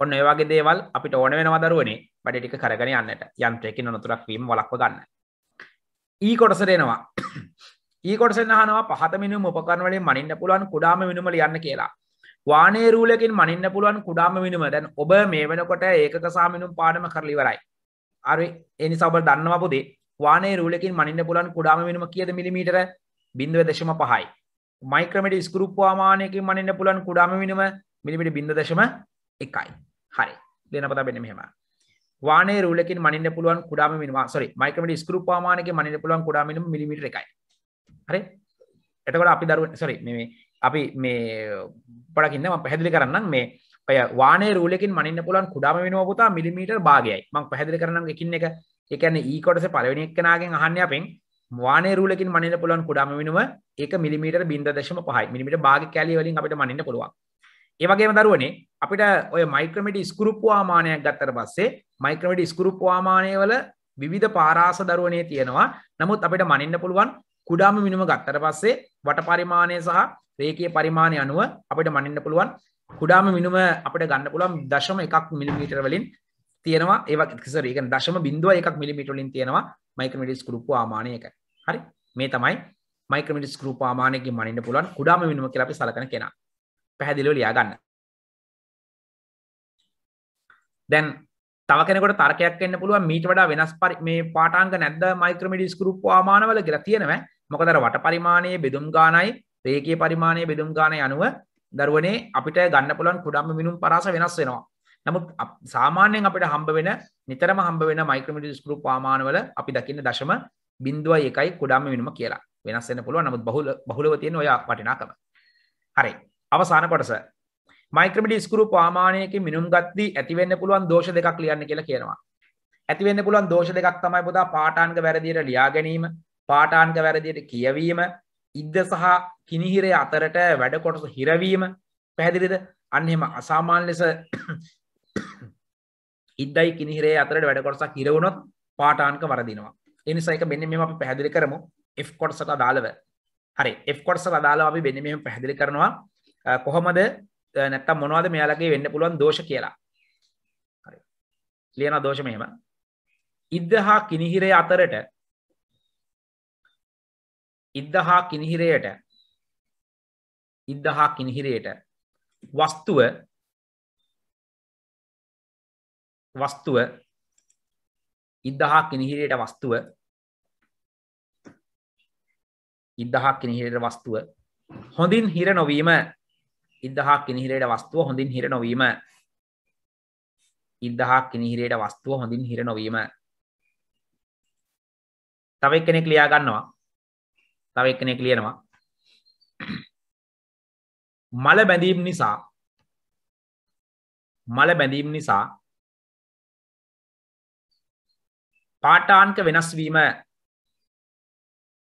Speaker 1: ඔන්න ඒවාගේ දේවල් අපි ඕන වෙන වදරුවනේ වැඩටික කරගෙන යන්නට යන්ත්‍රයකින් නොතුරක් වීම වලක්ව ගන්න ඒ කොටසරෙනවා ඒ කොටසෙන්හනවා පහත මිනිුම් උපකරන වලින් මනින්න පුළුවන් කුඩාම මිනිමල යන්න කියලා වානේ රූලකින් මනින්න පුළුවන් කුඩාම මිනිම දැන් ඔබ මේ වෙනකොට ඒක සාමිනුම් පාඩම කරලිවරයි අරි එනි සබ දන්නවපුදේ වානේ රූලකින් මනින්න පුලන් කුඩාම වෙනම කියද මිලිමීටර බින්දුව දශම පහයි. මයික්‍රමට ස්කරුප් වාමානයකින් මනින්න පුලන් කුඩාම වෙනම මිලිමිට බින්ද දශම එකයි. හරි දෙනපත බෙන මෙහෙම. වානේ රූලකින් මනින්න පුළුවන් කුඩාම මිනිමා සොරි මයික්‍රමට ස්කරුප් වාමානයකින් මනින්න පුළුවන් කුඩාම වෙනම මිලිමීටර එකයි. හරි එතකොට අපි දරුවන් සොරි මේ අපි මේ පොඩක් ඉන්න මම පැහැදිලි කරන්නම් මේ ඔය වානේ රූලකින් මනින්න පුළුවන් කුඩාම වෙනම පුතා මිලිමීටර භාගයයි. මම පැහැදිලි කරන්නම් එකින් එක එකන ඒකොටස e පලවෙනි එක්කනාගෙන් අහන්න අපෙන් වානේ රූලකින් මනින්න පුළුවන් කුඩාම වෙනුව ඒක මිලිමීටර බින්ද දශම පහයි මිලිමීටර භාග කැලිය වලින් අපිට මනින්න පුළුවන්. ඒ වගේම දරුවනේ අපිට ඔය මයික්‍රොමීටර් ස්කුරුප්පු ආමානයක් ගත්තට පස්සේ මයික්‍රොමීටර් ස්කුරුප්පු ආමානය වල විවිධ පාරාස දරුවනේ තියෙනවා. නමුත් අපිට මනින්න පුළුවන් කුඩාම මිනුම ගත්තට පස්සේ වට පරිමාණය සහ රේඛීය පරිමාණය අනුව අපිට මනින්න පුළුවන් කුඩාම මිනුම අපිට ගන්න පුළුවන් දශම එකක් මිලිමීටර වලින් තියෙනවා ඒවකිසර එක දශම බින්දුව එකක් මිලිමිටලින් තියෙනවා මයිකමිටිස් ගරුප ආමානයක හරි මේ තමයි මයිකමිටිස් ගරුප ආමානයක මනින්න පුලන් කුඩාම විනුව කියලපි සලකන කෙන පැහැදිලිව ලියාගන්න දැන් තව කෙනකට තර්කයක් එන්න පුළුව මීට වඩා වෙනස් පරි මේ පාටාන්ග නැද මයික්‍රමිටිස් ගරුප ආමානවල කියලා තියෙනව මොකදර වට පරිමාණයේ බෙදුම් ගානයි රේකය පරිමාණය බෙදුම් ගානය අනුව දරුවනේ අපිට ගන්න පුළන් කුඩම්ම මිනුම් පරස වෙනස් වෙනවා නමුත් සාමාන්‍යයෙන් අපට හම්බ වෙන නිතරම හම්බ වෙන මයික්‍රමිටස් ගරුප් පාමානවල අපි දකින්න දශම බින්දුව එකයි කොඩාම වෙනම කියලා වෙනස් වෙන පුළුව නමුත් බහුල බහුලව තියෙන ඔය වටිනාකම හරි අවසාන කොටස මයික්‍රමිටි ස්කරු පාමානයක මිනුම් ගත්දී ඇතිවෙන්න පුළුවන් දෝෂ දෙකක් ලියන්න කියලා කියනවා ඇතිවෙන්න පුළුවන් දෝෂ දෙකක් තමයි පුතා පාටාන්ග වැරදියට ලියා ගැනීම පාටාන්ග වැරදියට කියවීම ඉද්ද සහ කිනිහිරේ අතරට වැඩ කොටස හිරවීම පැහැදිලිද අන්නෙම අසාමාන්‍ය ලෙස ඉද්දයි කිනිහිරේ අතරට වැඩ කොටසක් හිරවුණොත් පාටාන්ක වරදිනවා. ඒ නිසා ඒක මෙන්න මෙහෙම අපි පැහැදිලි කරමු F කොටසට අදාළව. හරි F කොටසට අදාළව අපි මෙන්න මෙහෙම පැහැදිලි කරනවා කොහොමද නැත්තම් මොනවද මෙයාලගේ වෙන්න පුළුවන් දෝෂ කියලා. හරි. ලියන දෝෂ මෙහෙම. ඉද්ද හා කිනිහිරේ අතරට ඉද්ද හා කිනිහිරේට ඉද්ද හා
Speaker 2: කිනිහිරේට වස්තුව
Speaker 1: වස්තුව ඉදදහක් ඉනිහිරයට වස්තුව ඉදදහක් ඉනිහිරයට වස්තුව හොඳින් හිර නොවීම ඉදදහක් ඉනිහිරයට වස්තුව හොඳින් හිර නොවීම ඉදදහක් ඉනිහිරයට වස්තුව හොඳින් හිර නොවීම තවයි කෙනෙක් ලියා ගන්නවා තව එක්කනෙක් ලියනවා
Speaker 2: මල බැඳීම් නිසා මල බැඳීම් නිසා පාටාන්ක වෙනස්වීම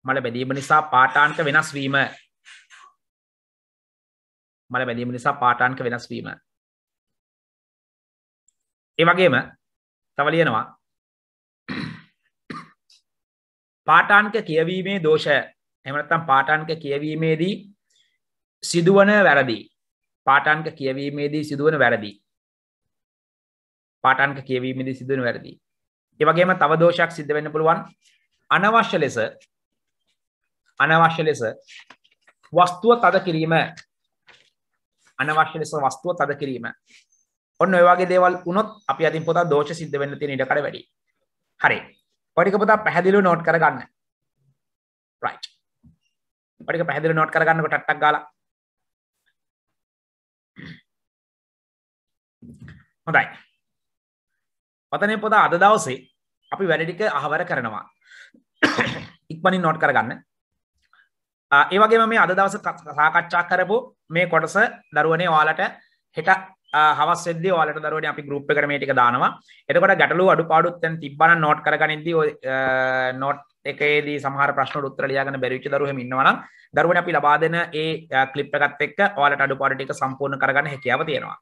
Speaker 2: මල බැදීම නිසා පාටාන්ක වෙනස්වීම මල බැදීම නිසා පාටාන්ක වෙනස්වීම ඒ වගේම
Speaker 1: තව ලියනවා පාටාන්ක කියවීමේ දෝෂය එහෙම නැත්නම් පාටාන්ක කියවීමේදී සිදුවන වැරදි පාටාන්ක කියවීමේදී සිදුවන වැරදි පාටාන්ක කියවීමේදී සිදුවන වැරදි ඒවගේම තව දෝෂයක් සිද්ධ වෙන්න පුළුවන් අනවශ්‍ය ලෙස අනවශ්‍ය ලෙස වස්තුව තද කිරීම අනවශ්‍ය ලෙස වස්තුව තද කිරීම ඔන්න ඔය වගේ දේවල් වුණොත් අපි අතින් පොතා දෝෂ සිද්ධ වෙන්න තියෙන ඉඩ කඩ වැඩි. හරි. පරික පොතා පැහැදිලිව නෝට් කරගන්න. right. පරික පැහැදිලිව නෝට් කරගන්නකොට ටට්ටක් ගාලා. හොඳයි. පතනය පොද අද දවසේ අපි වැඩටික අහවර කරනවා ඉක්මනින් නොට් කරගන්න ඒවගේ මේ අද දවස සාකච්ඡා කරපු මේ කොටස දරුවනේ වාලට හෙට හවස් ද වලට දරුවට අපි ගුප් කරමටික දානවා එතකට ගැටලු අඩු පාඩුත්තැන් තිබන නොට් කරගනිද නොට් එකේදී සහර ප්‍රශ්න උත්තරලයාගන බැරිච දරුවහ ඉන්නවන දරුවන අපි ලබාදන ඒ කලිප් එකත් එක් ඔලට අඩු පාටික සම්පූර්ණ කරගන්න හැකියාව තියෙනවා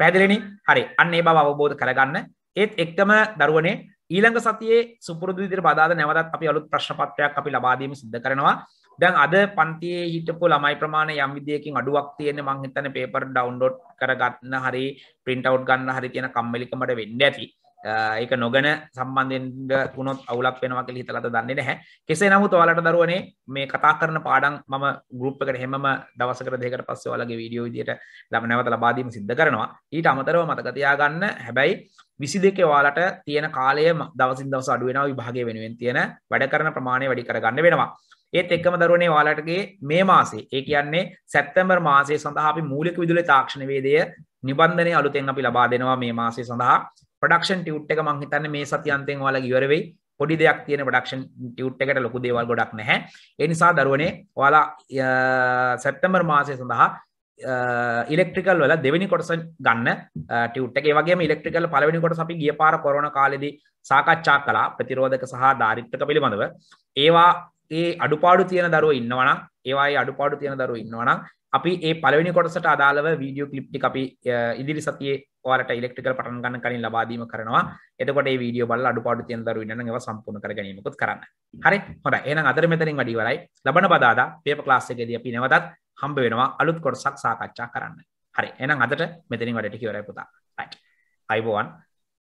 Speaker 1: පැදිලෙන හරි අන්නේ බව අවබෝධ කරගන්න ඒත් එක්කම දරුවනේ ඊළඟ සතියේ සුපුරදු විදිර බදාද නැවතත් අපි අලුත් ප්‍රශ්නපත්‍රයක් අපි ලබාදීම සිද්ධ කරනවා දැන් අද පන්තියේ හිටපු ළමයි ප්‍රමාණය යම් විදියකින් අඩුවක් තියෙන මං හිතන්නේ පේපර් ඩවුන්ලෝඩ් කරගන්න හරි print out ගන්න හරි තියෙන කම්මැලිකමට වෙන්න ඇති ඒක නොගැන සම්බන්ධෙන්ට කුණොත් අවුලක් වෙනවා කියලා හිතලා දන්නේ නැහැ. කෙසේ නමුත් ඔයාලට දරුවනේ මේ කතා කරන පාඩම් මම ගෲප් එකට හැමම දවසකට දෙකකට පස්සේ ඔයාලගේ වීඩියෝ විදියට ළම නැවත ලබා දීම සිද්ධ කරනවා. ඊට අමතරව මතක තියාගන්න හැබැයි 22 ඔයාලට තියෙන කාලය දවසින් දවස අඩු වෙනවා විභාගය වෙනුවෙන් තියෙන වැඩ කරන ප්‍රමාණය වැඩි කරගන්න වෙනවා. ඒත් එක්කම දරුවනේ ඔයාලටගේ මේ මාසේ ඒ කියන්නේ සැප්තැම්බර් මාසය සඳහා අපි මූලික විදුලි තාක්ෂණ වේදය නිබන්ධනය අලුතෙන් අපි ලබා දෙනවා මේ මාසය සඳහා ප්‍රඩක්ෂන් ටියුට් එක මං හිතන්නේ මේ සතියන්තෙන් ඔයාලා ඉවර වෙයි. පොඩි දෙයක් තියෙන ප්‍රොඩක්ෂන් ටියුට් එකට ලොකු දේවල් ගොඩක් නැහැ. ඒ නිසා දරුවනේ ඔයාලා සැප්තැම්බර් මාසය සඳහා ඉලෙක්ට්‍රිකල් වල දෙවෙනි කොටස ගන්න ටියුට් එක. ඒ වගේම ඉලෙක්ට්‍රිකල් පළවෙනි කොටස අපි ගිය පාර කොරෝනා කාලේදී සාකච්ඡා කළා ප්‍රතිරෝධක සහ ධාරිත්‍රක පිළිබඳව. ඒවා ඒ අඩුපාඩු තියෙන දරුවෝ ඉන්නවා නම් ඒවා ඒ අඩුපාඩු තියෙන දරුවෝ ඉන්නවා නම් අපි ඒ පළවෙනි කොටසට අදාළව වීඩියෝ කලිප්ටි අපි ඉදිරි සතියේ ඔයාලට ඉලෙක්ට්‍රිකල් පටන් ගන්න කලින් ලබා දීම කරනවා. එතකොට මේ වීඩියෝ බලලා අඩුපාඩු තියෙන දරුවෝ ඉන්නනම් ඒවා සම්පූර්ණ කර ගැනීමකුත් කරන්න. හරි. හොඳයි. එහෙනම් අද මෙතනින් වැඩි ඉවරයි. ලබන බදාදා පේපර් ක්ලාස් එකේදී අපි නැවතත් හම්බ වෙනවා අලුත් කොටසක් සාකච්ඡා කරන්න. හරි. එහෙනම් අදට මෙතනින් වැඩ ටික ඉවරයි පුතා. රයිට්. අයබෝවන්.